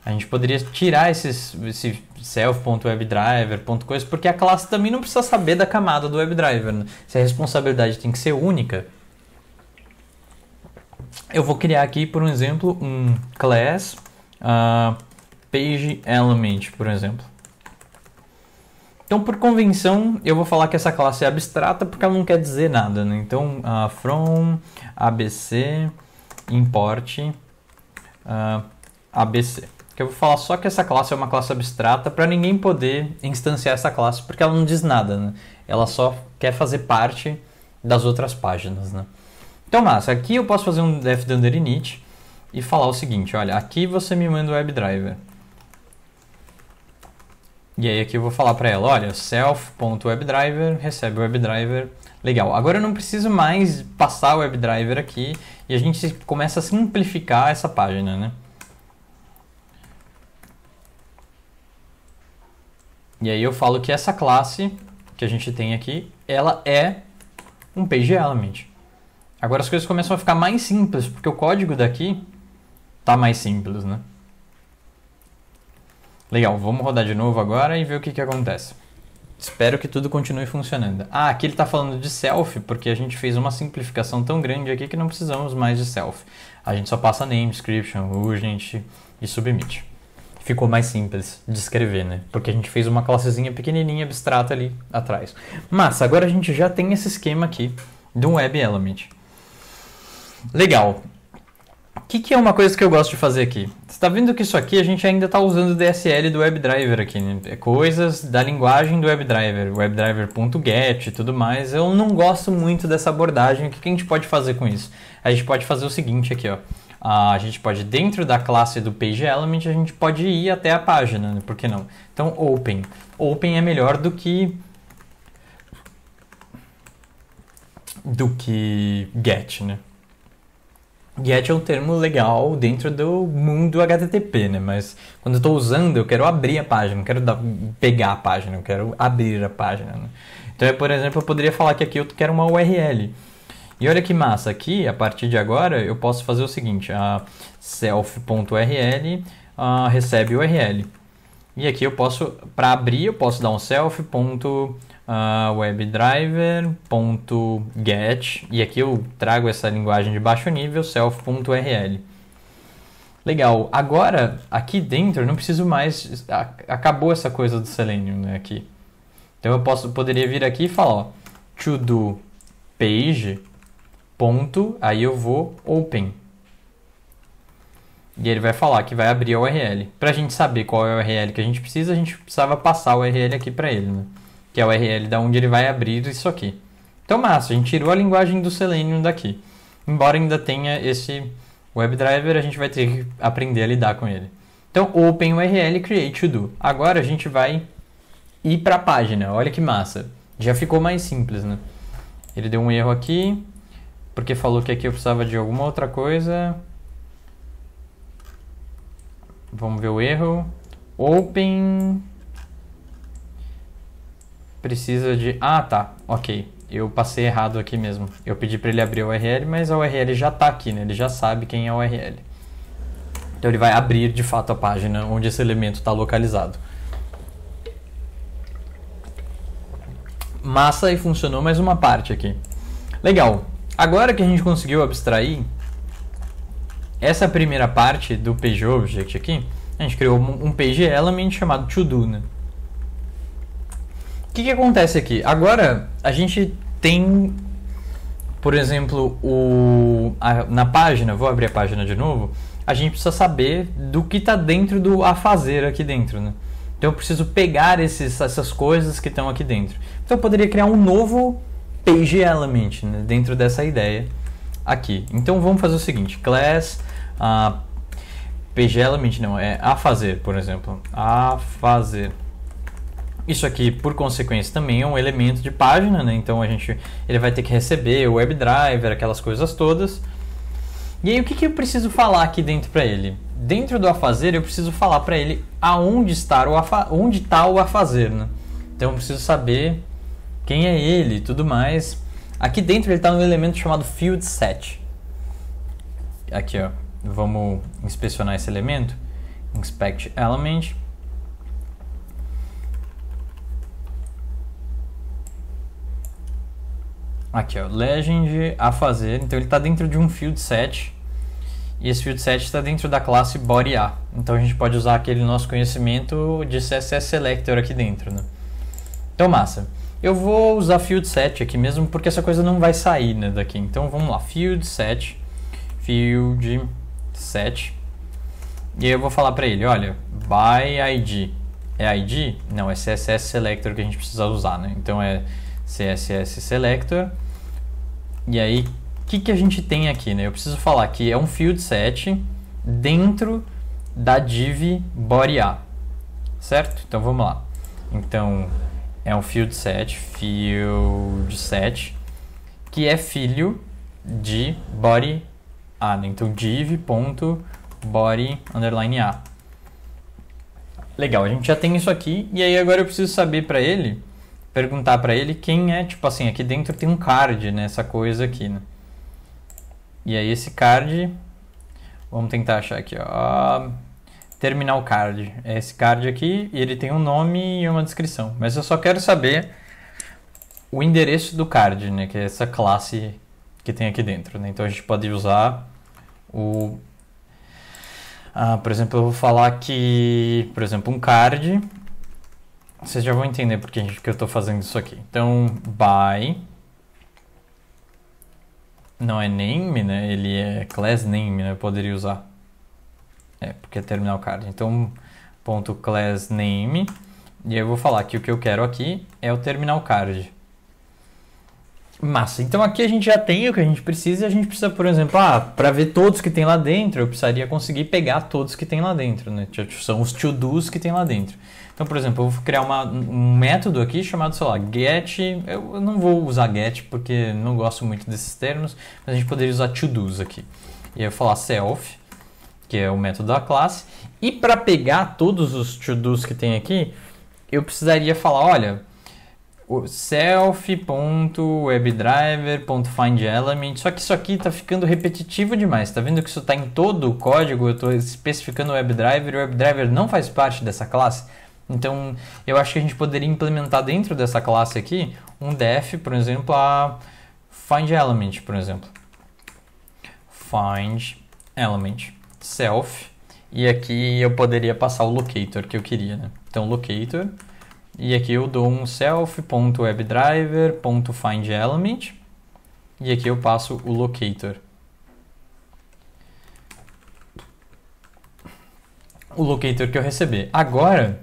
a gente poderia tirar esses, esse self.webdriver, coisa, porque a classe também não precisa saber da camada do webdriver. Né? Se a responsabilidade tem que ser única, eu vou criar aqui, por exemplo, um class. Uh, page element, por exemplo. Então, por convenção, eu vou falar que essa classe é abstrata porque ela não quer dizer nada. Né? Então, uh, from abc import uh, ah, abc. Que eu vou falar só que essa classe é uma classe abstrata para ninguém poder instanciar essa classe porque ela não diz nada. Né? Ela só quer fazer parte das outras páginas. Né? Então, massa, aqui eu posso fazer um def dunder init e falar o seguinte: olha, aqui você me manda o WebDriver. E aí aqui eu vou falar para ela, olha, self.webdriver recebe o webdriver. Legal, agora eu não preciso mais passar o webdriver aqui e a gente começa a simplificar essa página, né? E aí eu falo que essa classe que a gente tem aqui, ela é um page element. Agora as coisas começam a ficar mais simples, porque o código daqui tá mais simples, né? Legal, vamos rodar de novo agora e ver o que, que acontece. Espero que tudo continue funcionando. Ah, aqui ele está falando de self, porque a gente fez uma simplificação tão grande aqui que não precisamos mais de self. A gente só passa name, description, urgent e submit. Ficou mais simples de escrever, né? Porque a gente fez uma classezinha pequenininha, abstrata ali atrás. Mas agora a gente já tem esse esquema aqui do Web Element. Legal. O que, que, é uma coisa que eu gosto de fazer aqui? Você está vendo que isso aqui a gente ainda está usando o DSL do WebDriver aqui, né? É coisas da linguagem do WebDriver, WebDriver.get e tudo mais. Eu não gosto muito dessa abordagem. O que, que a gente pode fazer com isso? A gente pode fazer o seguinte aqui, ó ah, a gente pode, dentro da classe do PageElement a gente pode ir até a página, né? por que não? Então, open. Open é melhor do que do que get, né? GET é um termo legal dentro do mundo HTTP, né? Mas quando eu estou usando, eu quero abrir a página, não quero dar, pegar a página, eu quero abrir a página. Né? Então, eu, por exemplo, eu poderia falar que aqui eu quero uma URL. E olha que massa, aqui, a partir de agora, eu posso fazer o seguinte, a self.url recebe URL. E aqui eu posso, para abrir, eu posso dar um self.url uh, webdriver.get, e aqui eu trago essa linguagem de baixo nível, self.rl. Legal, agora aqui dentro eu não preciso mais, acabou essa coisa do Selenium né, aqui. Então eu posso, poderia vir aqui e falar, ó, to do page, ponto, aí eu vou open. E ele vai falar que vai abrir a URL. Para a gente saber qual é a URL que a gente precisa, a gente precisava passar a URL aqui para ele. Né? que é o URL da onde ele vai abrir isso aqui. Então, massa, a gente tirou a linguagem do Selenium daqui. Embora ainda tenha esse WebDriver, a gente vai ter que aprender a lidar com ele. Então, open URL create do. Agora a gente vai ir para a página. Olha que massa. Já ficou mais simples, né? Ele deu um erro aqui, porque falou que aqui eu precisava de alguma outra coisa. Vamos ver o erro. Open precisa de. Ah, tá, ok. Eu passei errado aqui mesmo. Eu pedi para ele abrir a URL, mas a URL já está aqui, né? Ele já sabe quem é a URL. Então ele vai abrir de fato a página onde esse elemento está localizado. Massa e funcionou mais uma parte aqui. Legal. Agora que a gente conseguiu abstrair essa primeira parte do page object aqui, a gente criou um page element chamado to do, né? que, que acontece aqui? Agora, a gente tem, por exemplo, o, a, na página, vou abrir a página de novo, a gente precisa saber do que está dentro do a fazer aqui dentro, né? Então eu preciso pegar esses, essas coisas que estão aqui dentro. Então eu poderia criar um novo page element né? dentro dessa ideia aqui. Então vamos fazer o seguinte, class... Uh, page element não, é a fazer, por exemplo. A fazer. Isso aqui, por consequência, também é um elemento de página, né? Então a gente, ele vai ter que receber o WebDriver, aquelas coisas todas. E aí o que, que eu preciso falar aqui dentro para ele? Dentro do a fazer, eu preciso falar para ele aonde está o a onde está o a fazer, né? Então eu preciso saber quem é ele e tudo mais. Aqui dentro ele está um elemento chamado field set. Aqui ó, vamos inspecionar esse elemento, inspect element. Aqui, ó, legend a fazer. Então ele está dentro de um field set. E esse field set está dentro da classe body A. Então a gente pode usar aquele nosso conhecimento de CSS selector aqui dentro, né? Então massa. Eu vou usar field set aqui mesmo porque essa coisa não vai sair, né, daqui. Então vamos lá, field set field set. E aí eu vou falar para ele, olha, by id. É id? Não, é CSS selector que a gente precisa usar, né? Então é CSS Selector. E aí, o que, que a gente tem aqui? Né? Eu preciso falar que é um field set dentro da div body A, certo? Então vamos lá. Então é um field set, field set, que é filho de body A, né? então div.body underline A. Legal, a gente já tem isso aqui e aí agora eu preciso saber para ele perguntar para ele quem é, tipo assim, aqui dentro tem um card, né? Essa coisa aqui, né? E aí esse card, vamos tentar achar aqui, ó. Terminal card. É esse card aqui e ele tem um nome e uma descrição. Mas eu só quero saber o endereço do card, né? Que é essa classe que tem aqui dentro, né? Então a gente pode usar o... Ah, por exemplo, eu vou falar que, por exemplo, um card vocês já vão entender por que eu estou fazendo isso aqui. Então, by não é name, né? Ele é class name, né? Eu poderia usar. É, porque é terminal card. Então, ponto class name. E eu vou falar que o que eu quero aqui é o terminal card. Massa. Então aqui a gente já tem o que a gente precisa. E a gente precisa, por exemplo, ah, para ver todos que tem lá dentro, eu precisaria conseguir pegar todos que tem lá dentro, né? São os to-dos que tem lá dentro. Então, por exemplo, eu vou criar uma, um método aqui chamado, sei lá, get. Eu não vou usar get porque não gosto muito desses termos, mas a gente poderia usar to do's aqui. E eu vou falar self, que é o método da classe. E para pegar todos os to do's que tem aqui, eu precisaria falar, olha, self.webdriver.findElement. Só que isso aqui está ficando repetitivo demais. Está vendo que isso está em todo o código? Eu estou especificando o WebDriver e o WebDriver não faz parte dessa classe. Então, eu acho que a gente poderia implementar dentro dessa classe aqui um def, por exemplo, a find element, por exemplo. Find element self. E aqui eu poderia passar o locator que eu queria, né? Então, locator. E aqui eu dou um self.webdriver.findElement. E aqui eu passo o locator. O locator que eu receber. Agora,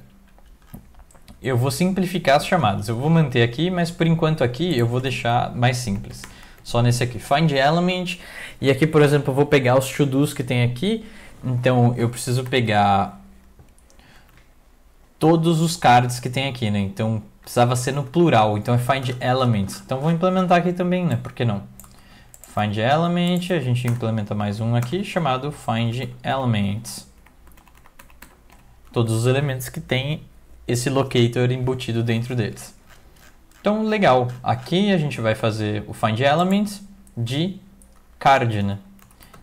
eu vou simplificar as chamadas. Eu vou manter aqui, mas por enquanto aqui eu vou deixar mais simples. Só nesse aqui, find element. E aqui, por exemplo, eu vou pegar os to-dos que tem aqui. Então, eu preciso pegar todos os cards que tem aqui, né? Então, precisava ser no plural. Então, é find elements. Então, vou implementar aqui também, né? Por que não? Find element, a gente implementa mais um aqui, chamado find elements. Todos os elementos que tem esse locator embutido dentro deles. Então, legal. Aqui a gente vai fazer o find element de card, né?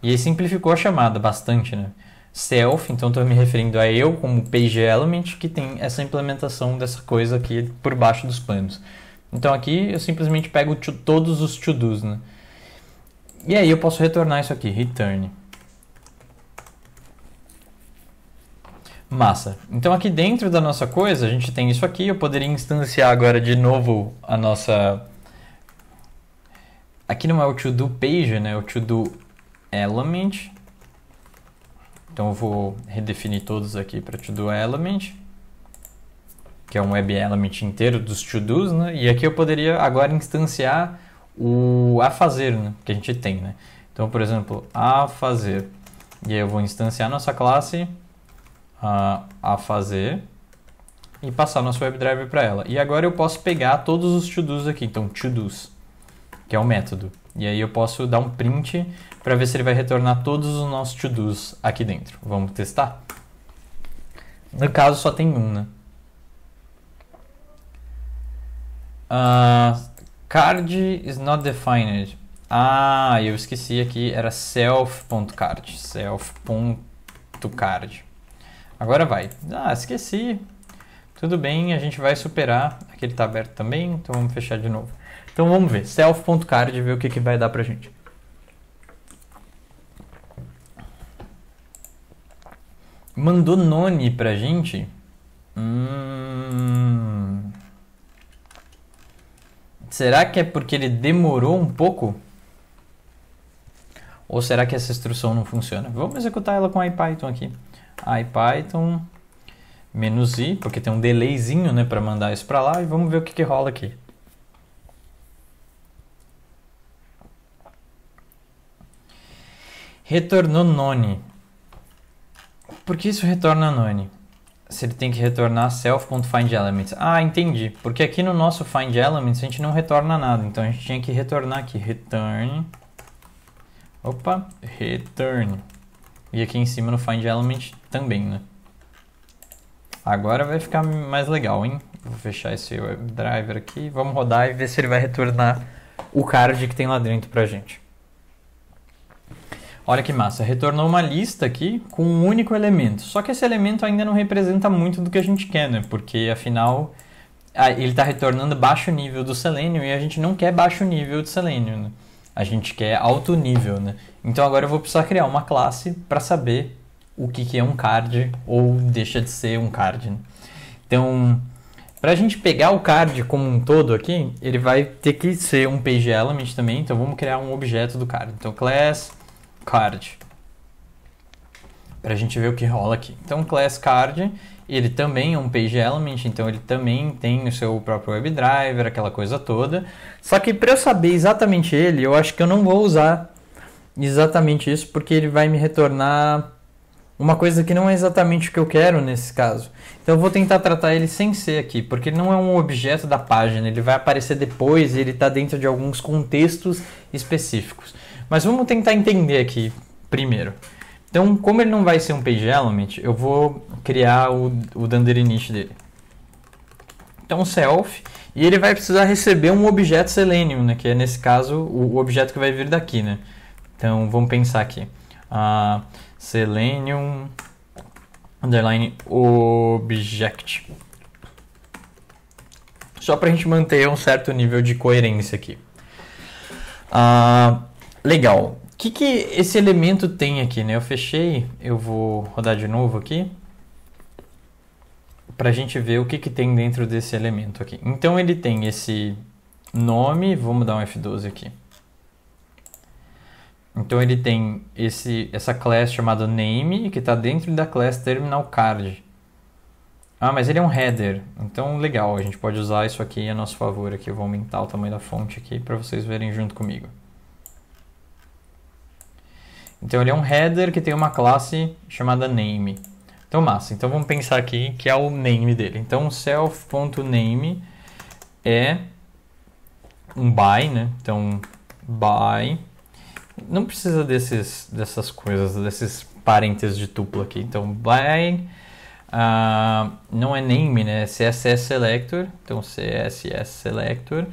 E aí simplificou a chamada bastante, né? Self, então estou me referindo a eu como page element que tem essa implementação dessa coisa aqui por baixo dos panos. Então aqui eu simplesmente pego to, todos os to-dos, né? E aí eu posso retornar isso aqui, return. Massa. Então aqui dentro da nossa coisa, a gente tem isso aqui, eu poderia instanciar agora de novo a nossa... Aqui não é o to-do page, né? É o to-do element. Então eu vou redefinir todos aqui para to-do element, que é um web element inteiro dos to-dos, né? E aqui eu poderia agora instanciar o a fazer, né? Que a gente tem, né? Então, por exemplo, a fazer. E aí eu vou instanciar nossa classe uh, a fazer e passar nosso nosso WebDriver para ela. E agora eu posso pegar todos os to-dos aqui, então to-dos, que é o método. E aí eu posso dar um print para ver se ele vai retornar todos os nossos to-dos aqui dentro. Vamos testar? No caso só tem um, né? Uh, card is not defined. Ah, eu esqueci aqui, era self.card. Self.card. Agora vai. Ah, esqueci. Tudo bem, a gente vai superar. Aqui ele está aberto também, então vamos fechar de novo. Então vamos ver, self.card, ver o que, que vai dar pra gente. Mandou none pra gente? Hum... Será que é porque ele demorou um pouco? Ou será que essa instrução não funciona? Vamos executar ela com a IPython aqui. IPython menos i, porque tem um delayzinho, né, para mandar isso para lá e vamos ver o que, que rola aqui. Retornou none. Por que isso retorna none? Se ele tem que retornar self.findElements. Ah, entendi. Porque aqui no nosso findElements a gente não retorna nada. Então a gente tinha que retornar aqui. Return. Opa, return. E aqui em cima no findElement também, né? Agora vai ficar mais legal, hein? Vou fechar esse driver aqui, vamos rodar e ver se ele vai retornar o card que tem lá dentro pra gente. Olha que massa, retornou uma lista aqui com um único elemento. Só que esse elemento ainda não representa muito do que a gente quer, né? Porque afinal ele está retornando baixo nível do selênio e a gente não quer baixo nível de selênio, né? A gente quer alto nível, né? Então agora eu vou precisar criar uma classe para saber o que, que é um card ou deixa de ser um card. Né? Então, para a gente pegar o card como um todo aqui, ele vai ter que ser um page element também. Então, vamos criar um objeto do card. Então, class card. Para a gente ver o que rola aqui. Então, class card, ele também é um page element, então ele também tem o seu próprio WebDriver, aquela coisa toda. Só que para eu saber exatamente ele, eu acho que eu não vou usar exatamente isso, porque ele vai me retornar uma coisa que não é exatamente o que eu quero nesse caso. Então eu vou tentar tratar ele sem ser aqui, porque ele não é um objeto da página, ele vai aparecer depois e ele está dentro de alguns contextos específicos. Mas vamos tentar entender aqui primeiro. Então, como ele não vai ser um page element, eu vou criar o, o Danderinich dele. Então, self, e ele vai precisar receber um objeto Selenium, né, que é nesse caso o, o objeto que vai vir daqui. Né? Então, vamos pensar aqui. Uh, Selenium underline object. Só para a gente manter um certo nível de coerência aqui. Ah, legal. O que, que esse elemento tem aqui? Né? Eu fechei, eu vou rodar de novo aqui para a gente ver o que, que tem dentro desse elemento aqui. Então ele tem esse nome, vamos dar um F12 aqui. Então ele tem esse, essa class chamada name que está dentro da class terminal card. Ah, mas ele é um header. Então legal, a gente pode usar isso aqui a nosso favor aqui. Eu vou aumentar o tamanho da fonte aqui para vocês verem junto comigo. Então ele é um header que tem uma classe chamada name. Então massa. Então vamos pensar aqui que é o name dele. Então self.name é um by, né? Então by não precisa desses, dessas coisas, desses parênteses de tupla aqui. Então, by uh, ah, não é name, né? É CSS selector. Então, CSS selector.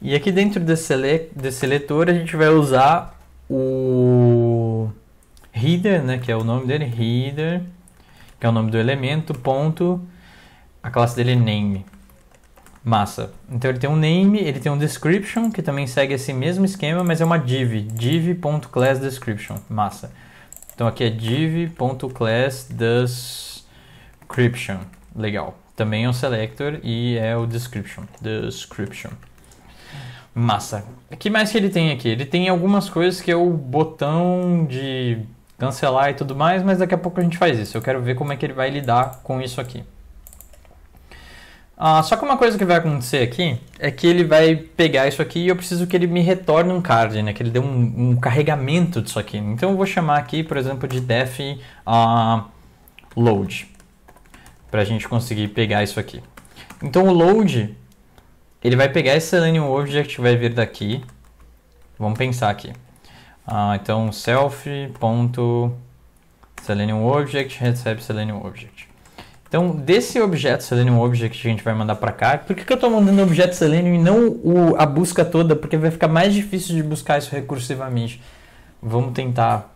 E aqui dentro desse, sele desse seletor a gente vai usar o header, né? Que é o nome dele, header, que é o nome do elemento, ponto. A classe dele é name. Massa. Então ele tem um name, ele tem um description, que também segue esse mesmo esquema, mas é uma div, div.classDescription. Massa. Então aqui é div.classDescription. Legal. Também é um selector e é o description. Description. Massa. O que mais que ele tem aqui? Ele tem algumas coisas que é o botão de cancelar e tudo mais, mas daqui a pouco a gente faz isso. Eu quero ver como é que ele vai lidar com isso aqui. Ah, só que uma coisa que vai acontecer aqui é que ele vai pegar isso aqui e eu preciso que ele me retorne um card, né? Que ele dê um, um carregamento disso aqui. Então eu vou chamar aqui, por exemplo, de def uh, ah, load. Pra gente conseguir pegar isso aqui. Então o load, ele vai pegar esse Selenium Object, vai vir daqui. Vamos pensar aqui. Uh, então self.selenium object recebe selenium object. Então, desse objeto Selenium Object que a gente vai mandar para cá, por que, que eu estou mandando o objeto Selenium e não o, a busca toda? Porque vai ficar mais difícil de buscar isso recursivamente. Vamos tentar...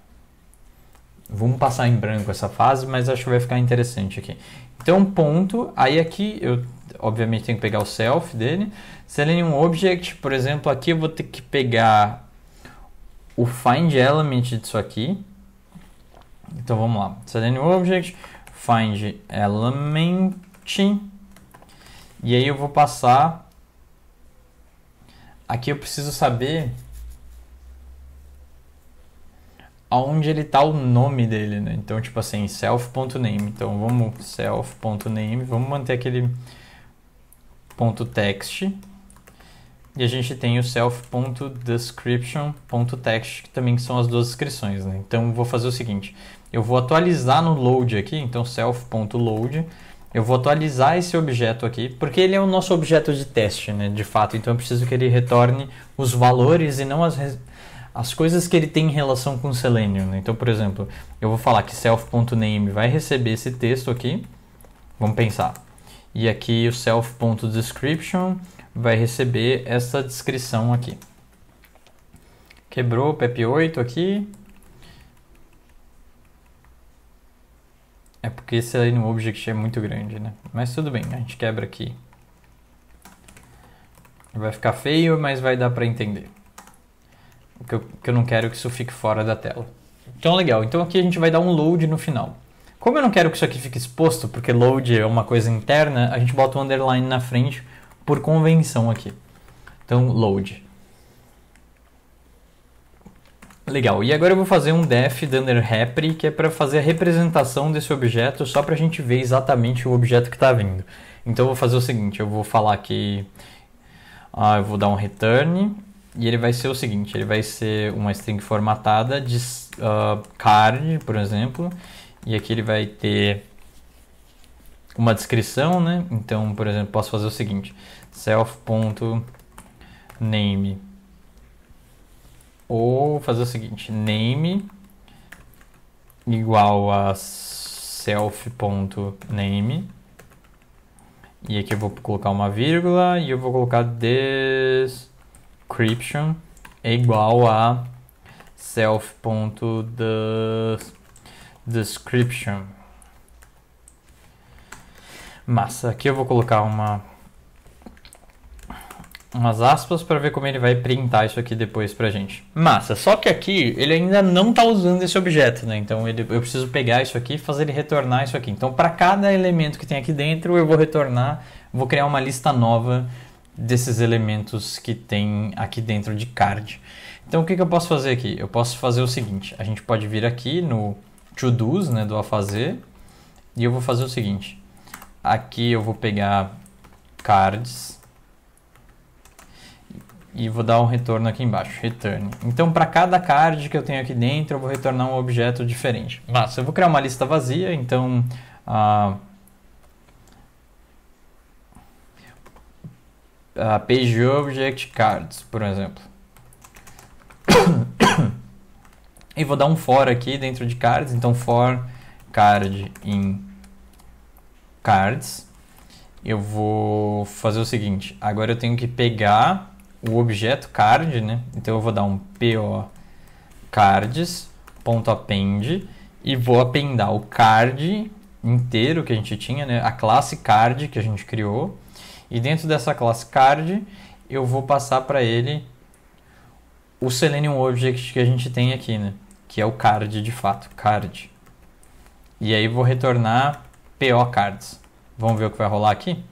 Vamos passar em branco essa fase, mas acho que vai ficar interessante aqui. Então, ponto. Aí aqui, eu obviamente tenho que pegar o self dele. Selenium Object, por exemplo, aqui eu vou ter que pegar o find element disso aqui. Então, vamos lá. Selenium Object find element e aí eu vou passar aqui eu preciso saber aonde ele tá o nome dele, né? Então, tipo assim, self.name. Então, vamos self.name, vamos manter aquele ponto .text e a gente tem o self.description.text, que também são as duas descrições, né? Então, vou fazer o seguinte, eu vou atualizar no load aqui, então self.load, eu vou atualizar esse objeto aqui, porque ele é o nosso objeto de teste, né, de fato, então eu preciso que ele retorne os valores e não as, as coisas que ele tem em relação com o Selenium. Né? Então, por exemplo, eu vou falar que self.name vai receber esse texto aqui, vamos pensar, e aqui o self.description vai receber essa descrição aqui. Quebrou o PEP8 aqui, É porque esse aí no object é muito grande, né? Mas tudo bem, a gente quebra aqui. Vai ficar feio, mas vai dar para entender. O que eu, que eu não quero é que isso fique fora da tela. Então, legal. Então aqui a gente vai dar um load no final. Como eu não quero que isso aqui fique exposto, porque load é uma coisa interna, a gente bota um underline na frente por convenção aqui. Então, load. Legal, e agora eu vou fazer um def Dunder Repre, que é para fazer a representação desse objeto, só para a gente ver exatamente o objeto que está vindo. Então eu vou fazer o seguinte, eu vou falar que ah, eu vou dar um return, e ele vai ser o seguinte, ele vai ser uma string formatada de uh, card, por exemplo, e aqui ele vai ter uma descrição, né? Então, por exemplo, posso fazer o seguinte, self.name ou fazer o seguinte, name igual a self.name e aqui eu vou colocar uma vírgula e eu vou colocar description igual a self.description. Massa, aqui eu vou colocar uma umas aspas para ver como ele vai printar isso aqui depois pra gente. Massa, só que aqui ele ainda não tá usando esse objeto, né? Então ele, eu preciso pegar isso aqui e fazer ele retornar isso aqui. Então para cada elemento que tem aqui dentro, eu vou retornar, vou criar uma lista nova desses elementos que tem aqui dentro de card. Então o que, que eu posso fazer aqui? Eu posso fazer o seguinte, a gente pode vir aqui no to do's, né, do a fazer, e eu vou fazer o seguinte. Aqui eu vou pegar cards e vou dar um retorno aqui embaixo, return. Então, para cada card que eu tenho aqui dentro, eu vou retornar um objeto diferente. Mas eu vou criar uma lista vazia, então... a uh, page object cards, por exemplo. e vou dar um for aqui dentro de cards, então for card in cards. Eu vou fazer o seguinte, agora eu tenho que pegar o objeto card, né? Então eu vou dar um PO cards ponto append e vou apendar o card inteiro que a gente tinha, né? A classe card que a gente criou. E dentro dessa classe card, eu vou passar para ele o Selenium Object que a gente tem aqui, né? Que é o card de fato, card. E aí vou retornar PO cards. Vamos ver o que vai rolar aqui?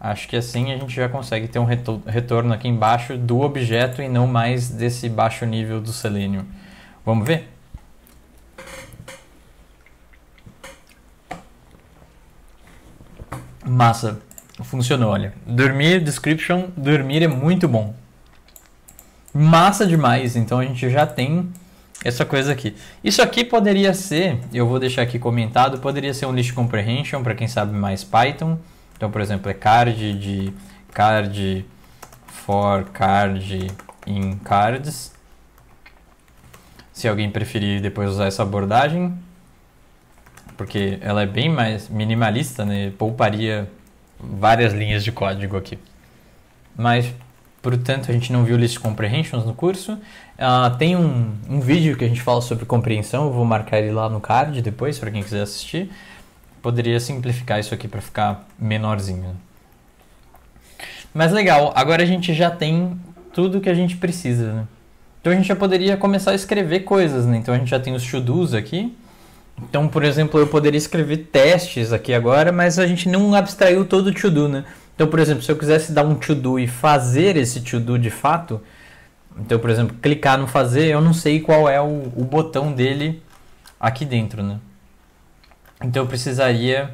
Acho que assim a gente já consegue ter um retorno aqui embaixo do objeto e não mais desse baixo nível do selênio. Vamos ver? Massa, funcionou, olha. Dormir, description, dormir é muito bom. Massa demais, então a gente já tem essa coisa aqui. Isso aqui poderia ser, eu vou deixar aqui comentado, poderia ser um list comprehension para quem sabe mais Python. Então, por exemplo, é card de card for card in cards. Se alguém preferir depois usar essa abordagem, porque ela é bem mais minimalista, né? Pouparia várias linhas de código aqui. Mas, portanto, a gente não viu list comprehensions no curso. Uh, tem um, um vídeo que a gente fala sobre compreensão, eu vou marcar ele lá no card depois para quem quiser assistir poderia simplificar isso aqui para ficar menorzinho. Mas legal, agora a gente já tem tudo que a gente precisa, né? Então a gente já poderia começar a escrever coisas, né? Então a gente já tem os to-dos aqui. Então, por exemplo, eu poderia escrever testes aqui agora, mas a gente não abstraiu todo o to-do, né? Então, por exemplo, se eu quisesse dar um to-do e fazer esse to-do de fato, então, por exemplo, clicar no fazer, eu não sei qual é o, o botão dele aqui dentro, né? Então eu precisaria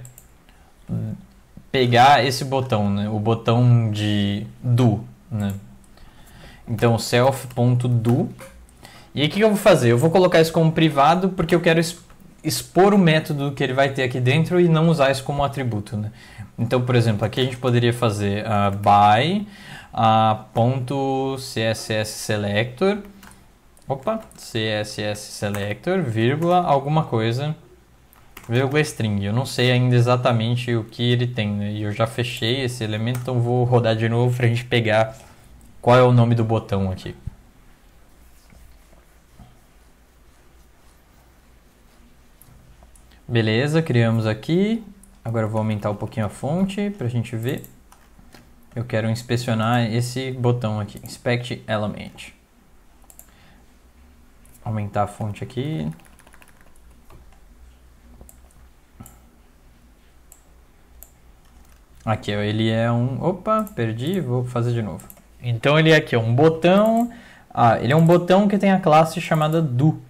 pegar esse botão, né? o botão de do. Né? Então self.do. E aí o que eu vou fazer? Eu vou colocar isso como privado porque eu quero expor o método que ele vai ter aqui dentro e não usar isso como atributo. Né? Então, por exemplo, aqui a gente poderia fazer uh, by uh, ponto .css selector, opa, css selector, vírgula, alguma coisa, Vê o é string. Eu não sei ainda exatamente o que ele tem, né? E eu já fechei esse elemento, então vou rodar de novo para a gente pegar qual é o nome do botão aqui. Beleza, criamos aqui. Agora eu vou aumentar um pouquinho a fonte para a gente ver. Eu quero inspecionar esse botão aqui, Inspect Element. Aumentar a fonte aqui. Aqui, ele é um... Opa, perdi, vou fazer de novo. Então ele é aqui, um botão... Ah, ele é um botão que tem a classe chamada do,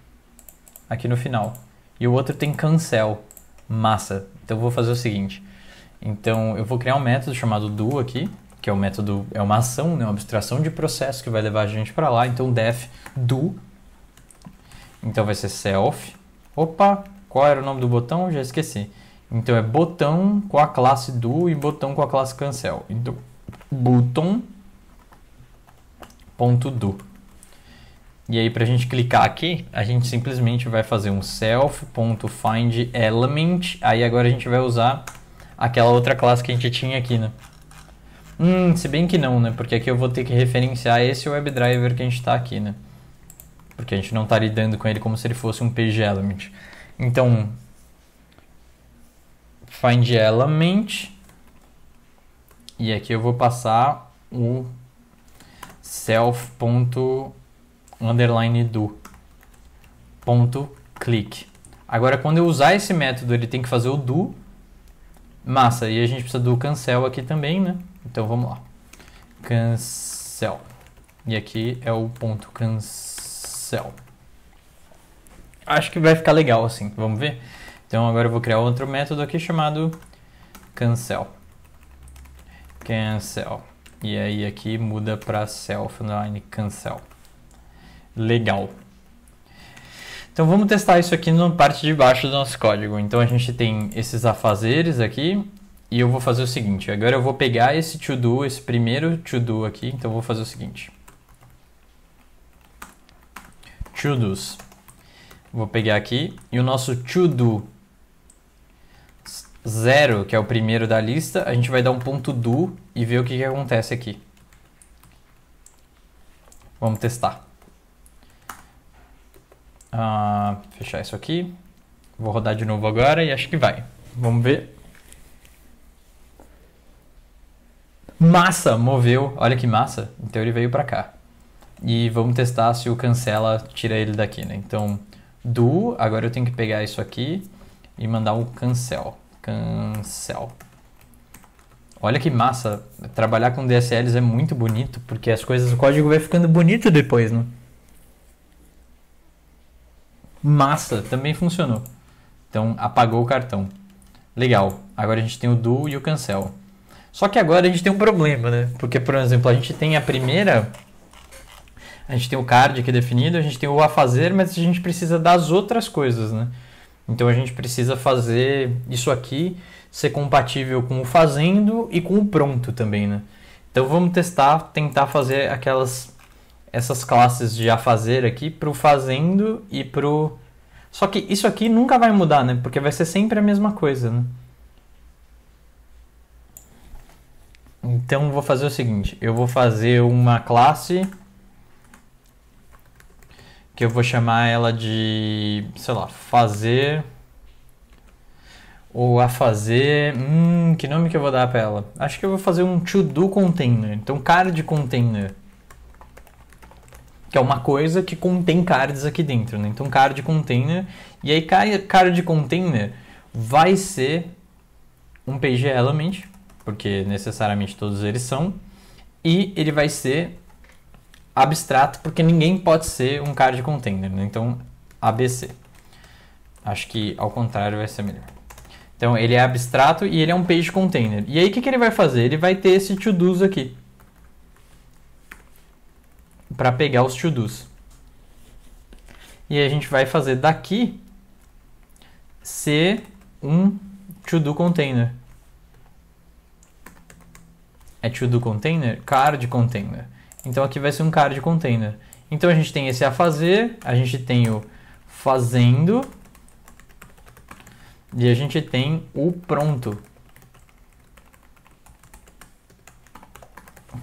aqui no final. E o outro tem cancel, massa. Então eu vou fazer o seguinte. Então eu vou criar um método chamado do aqui, que é um método, é uma ação, né, uma abstração de processo que vai levar a gente para lá. Então def do, então vai ser self. Opa, qual era o nome do botão? Já esqueci. Então é botão com a classe do e botão com a classe cancel. Então, button.do. E aí, para a gente clicar aqui, a gente simplesmente vai fazer um self.findElement. Aí agora a gente vai usar aquela outra classe que a gente tinha aqui, né? Hum, se bem que não, né? Porque aqui eu vou ter que referenciar esse WebDriver que a gente está aqui, né? Porque a gente não está lidando com ele como se ele fosse um page element. Então, find element. E aqui eu vou passar o self underline do ponto click. Agora quando eu usar esse método, ele tem que fazer o do. Massa, e a gente precisa do cancel aqui também, né? Então vamos lá. Cancel. E aqui é o ponto cancel. Acho que vai ficar legal assim, vamos ver? Então agora eu vou criar outro método aqui chamado cancel. Cancel. E aí aqui muda para self online cancel. Legal. Então vamos testar isso aqui na parte de baixo do nosso código. Então a gente tem esses afazeres aqui e eu vou fazer o seguinte. Agora eu vou pegar esse to do, esse primeiro to do aqui. Então eu vou fazer o seguinte. To dos. Vou pegar aqui e o nosso to do 0, que é o primeiro da lista, a gente vai dar um ponto do e ver o que, que acontece aqui. Vamos testar. Ah, fechar isso aqui. Vou rodar de novo agora e acho que vai. Vamos ver. Massa, moveu. Olha que massa. Então ele veio para cá. E vamos testar se o cancela tira ele daqui, né? Então, do, agora eu tenho que pegar isso aqui e mandar um cancel. Cancel. Olha que massa. Trabalhar com DSLs é muito bonito, porque as coisas, o código vai ficando bonito depois, né? Massa, também funcionou. Então apagou o cartão. Legal. Agora a gente tem o do e o cancel. Só que agora a gente tem um problema, né? Porque, por exemplo, a gente tem a primeira. A gente tem o card aqui definido, a gente tem o a fazer, mas a gente precisa das outras coisas, né? Então a gente precisa fazer isso aqui ser compatível com o fazendo e com o pronto também, né? Então vamos testar, tentar fazer aquelas essas classes de a fazer aqui pro fazendo e pro Só que isso aqui nunca vai mudar, né? Porque vai ser sempre a mesma coisa, né? Então vou fazer o seguinte, eu vou fazer uma classe que eu vou chamar ela de, sei lá, fazer ou a fazer, hum, que nome que eu vou dar para ela? Acho que eu vou fazer um to do container, então card container. Que é uma coisa que contém cards aqui dentro, né? Então card container, e aí card container vai ser um page element, porque necessariamente todos eles são, e ele vai ser abstrato, porque ninguém pode ser um card container, né? Então, ABC. Acho que ao contrário vai ser melhor. Então, ele é abstrato e ele é um page container. E aí, o que, que ele vai fazer? Ele vai ter esse to-dos aqui. Para pegar os to-dos. E a gente vai fazer daqui ser um to-do container. É to-do container? Card container. Então aqui vai ser um card container. Então a gente tem esse a fazer, a gente tem o fazendo e a gente tem o pronto.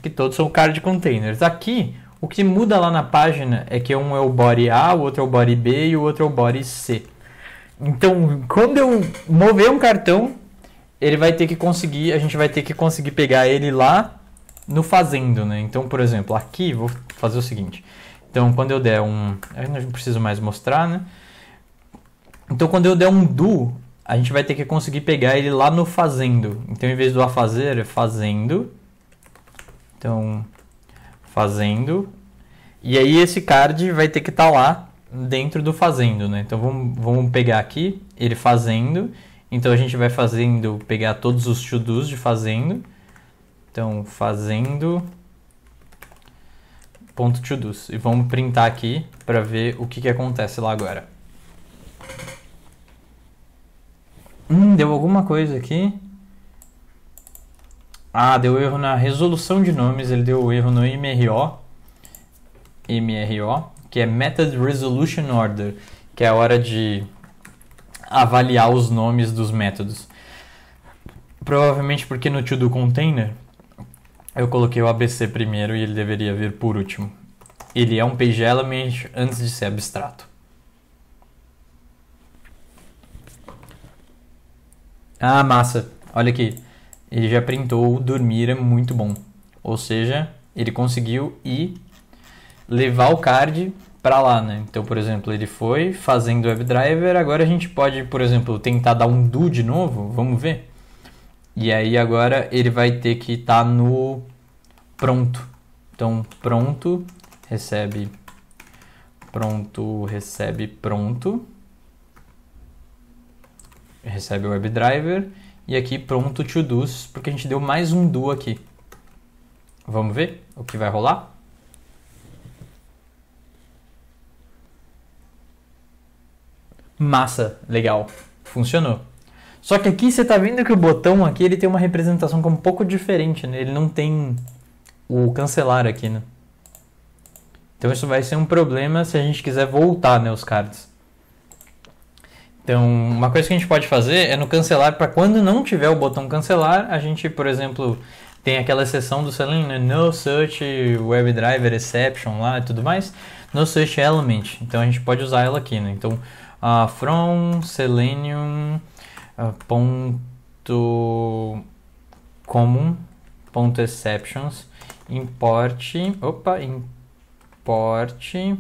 Que todos são card containers. Aqui, o que muda lá na página é que um é o body A, o outro é o body B e o outro é o body C. Então, quando eu mover um cartão, ele vai ter que conseguir, a gente vai ter que conseguir pegar ele lá no fazendo, né? Então, por exemplo, aqui vou fazer o seguinte. Então, quando eu der um... Eu não preciso mais mostrar, né? Então, quando eu der um do, a gente vai ter que conseguir pegar ele lá no fazendo. Então, em vez do a fazer, é fazendo. Então, fazendo. E aí, esse card vai ter que estar tá lá dentro do fazendo, né? Então, vamos, vamos pegar aqui, ele fazendo. Então, a gente vai fazendo, pegar todos os to-dos de fazendo então, fazendo ponto todos e vamos printar aqui para ver o que, que acontece lá agora. Hum, deu alguma coisa aqui. Ah, deu erro na resolução de nomes, ele deu erro no MRO. MRO, que é Method Resolution Order, que é a hora de avaliar os nomes dos métodos. Provavelmente porque no to do container eu coloquei o ABC primeiro e ele deveria vir por último. Ele é um page element antes de ser abstrato. Ah, massa. Olha aqui. Ele já printou dormir é muito bom. Ou seja, ele conseguiu ir levar o card para lá, né? Então, por exemplo, ele foi fazendo WebDriver, agora a gente pode, por exemplo, tentar dar um do de novo, vamos ver. E aí agora ele vai ter que estar tá no pronto. Então, pronto, recebe pronto, recebe pronto. Recebe o WebDriver. E aqui pronto to do porque a gente deu mais um do aqui. Vamos ver o que vai rolar? Massa, legal, funcionou. Só que aqui você está vendo que o botão aqui ele tem uma representação que é um pouco diferente, né? Ele não tem o cancelar aqui, né? Então isso vai ser um problema se a gente quiser voltar, né, os cards. Então, uma coisa que a gente pode fazer é no cancelar para quando não tiver o botão cancelar, a gente, por exemplo, tem aquela exceção do Selenium, né? no search WebDriver exception lá e tudo mais, no search element. Então a gente pode usar ela aqui, né? Então, uh, from selenium ah, ponto comum, ponto exceptions, import, opa, import uh,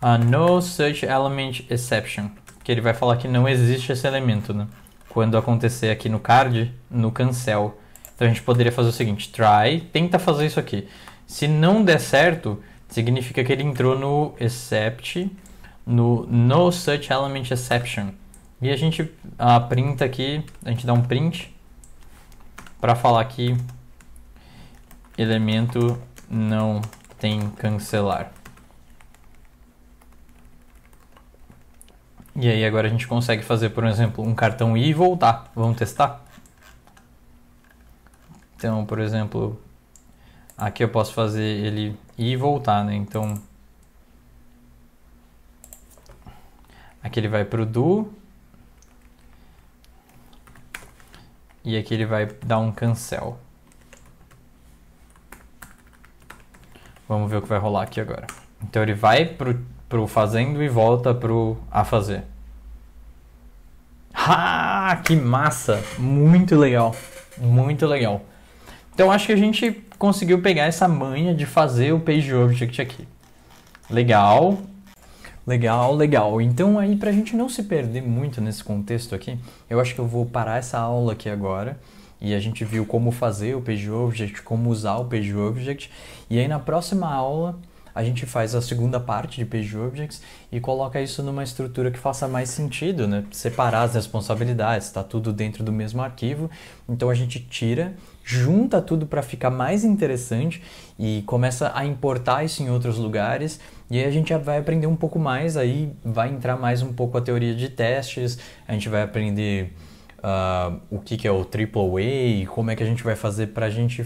ah, no such element exception, que ele vai falar que não existe esse elemento, né? Quando acontecer aqui no card, no cancel. Então a gente poderia fazer o seguinte, try, tenta fazer isso aqui. Se não der certo, significa que ele entrou no except, no no such element exception. E a gente a printa aqui, a gente dá um print para falar que elemento não tem cancelar. E aí agora a gente consegue fazer, por exemplo, um cartão e voltar. Vamos testar? Então, por exemplo, aqui eu posso fazer ele ir e voltar, né? Então, aqui ele vai para o do E aqui ele vai dar um cancel. Vamos ver o que vai rolar aqui agora. Então ele vai pro, pro fazendo e volta pro a fazer. Ah, que massa! Muito legal. Muito legal. Então acho que a gente conseguiu pegar essa manha de fazer o page object aqui. Legal. Legal, legal. Então aí para a gente não se perder muito nesse contexto aqui, eu acho que eu vou parar essa aula aqui agora e a gente viu como fazer o Page Object, como usar o Page Object e aí na próxima aula a gente faz a segunda parte de Page Objects e coloca isso numa estrutura que faça mais sentido, né? Separar as responsabilidades, está tudo dentro do mesmo arquivo, então a gente tira junta tudo para ficar mais interessante e começa a importar isso em outros lugares. E aí a gente vai aprender um pouco mais, aí vai entrar mais um pouco a teoria de testes, a gente vai aprender uh, o que, que é o AAA e como é que a gente vai fazer para a gente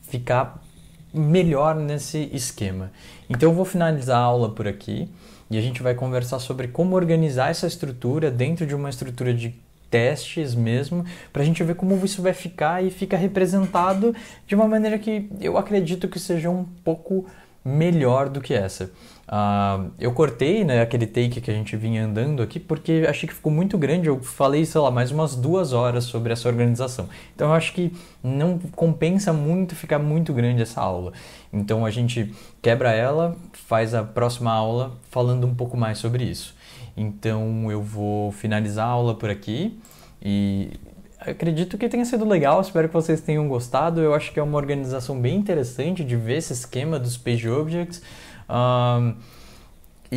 ficar melhor nesse esquema. Então eu vou finalizar a aula por aqui e a gente vai conversar sobre como organizar essa estrutura dentro de uma estrutura de testes mesmo, para a gente ver como isso vai ficar e fica representado de uma maneira que eu acredito que seja um pouco melhor do que essa. Uh, eu cortei né, aquele take que a gente vinha andando aqui porque achei que ficou muito grande. Eu falei, sei lá, mais umas duas horas sobre essa organização. Então eu acho que não compensa muito ficar muito grande essa aula. Então a gente quebra ela, faz a próxima aula falando um pouco mais sobre isso. Então eu vou finalizar a aula por aqui e acredito que tenha sido legal, espero que vocês tenham gostado. Eu acho que é uma organização bem interessante de ver esse esquema dos page objects. Um,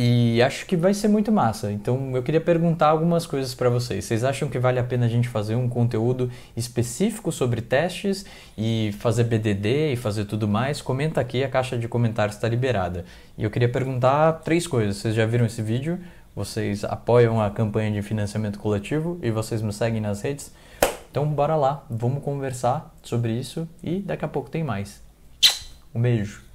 e acho que vai ser muito massa. Então eu queria perguntar algumas coisas para vocês. Vocês acham que vale a pena a gente fazer um conteúdo específico sobre testes e fazer BDD e fazer tudo mais? Comenta aqui, a caixa de comentários está liberada. E eu queria perguntar três coisas. Vocês já viram esse vídeo? vocês apoiam a campanha de financiamento coletivo e vocês me seguem nas redes. Então, bora lá, vamos conversar sobre isso e daqui a pouco tem mais. Um beijo!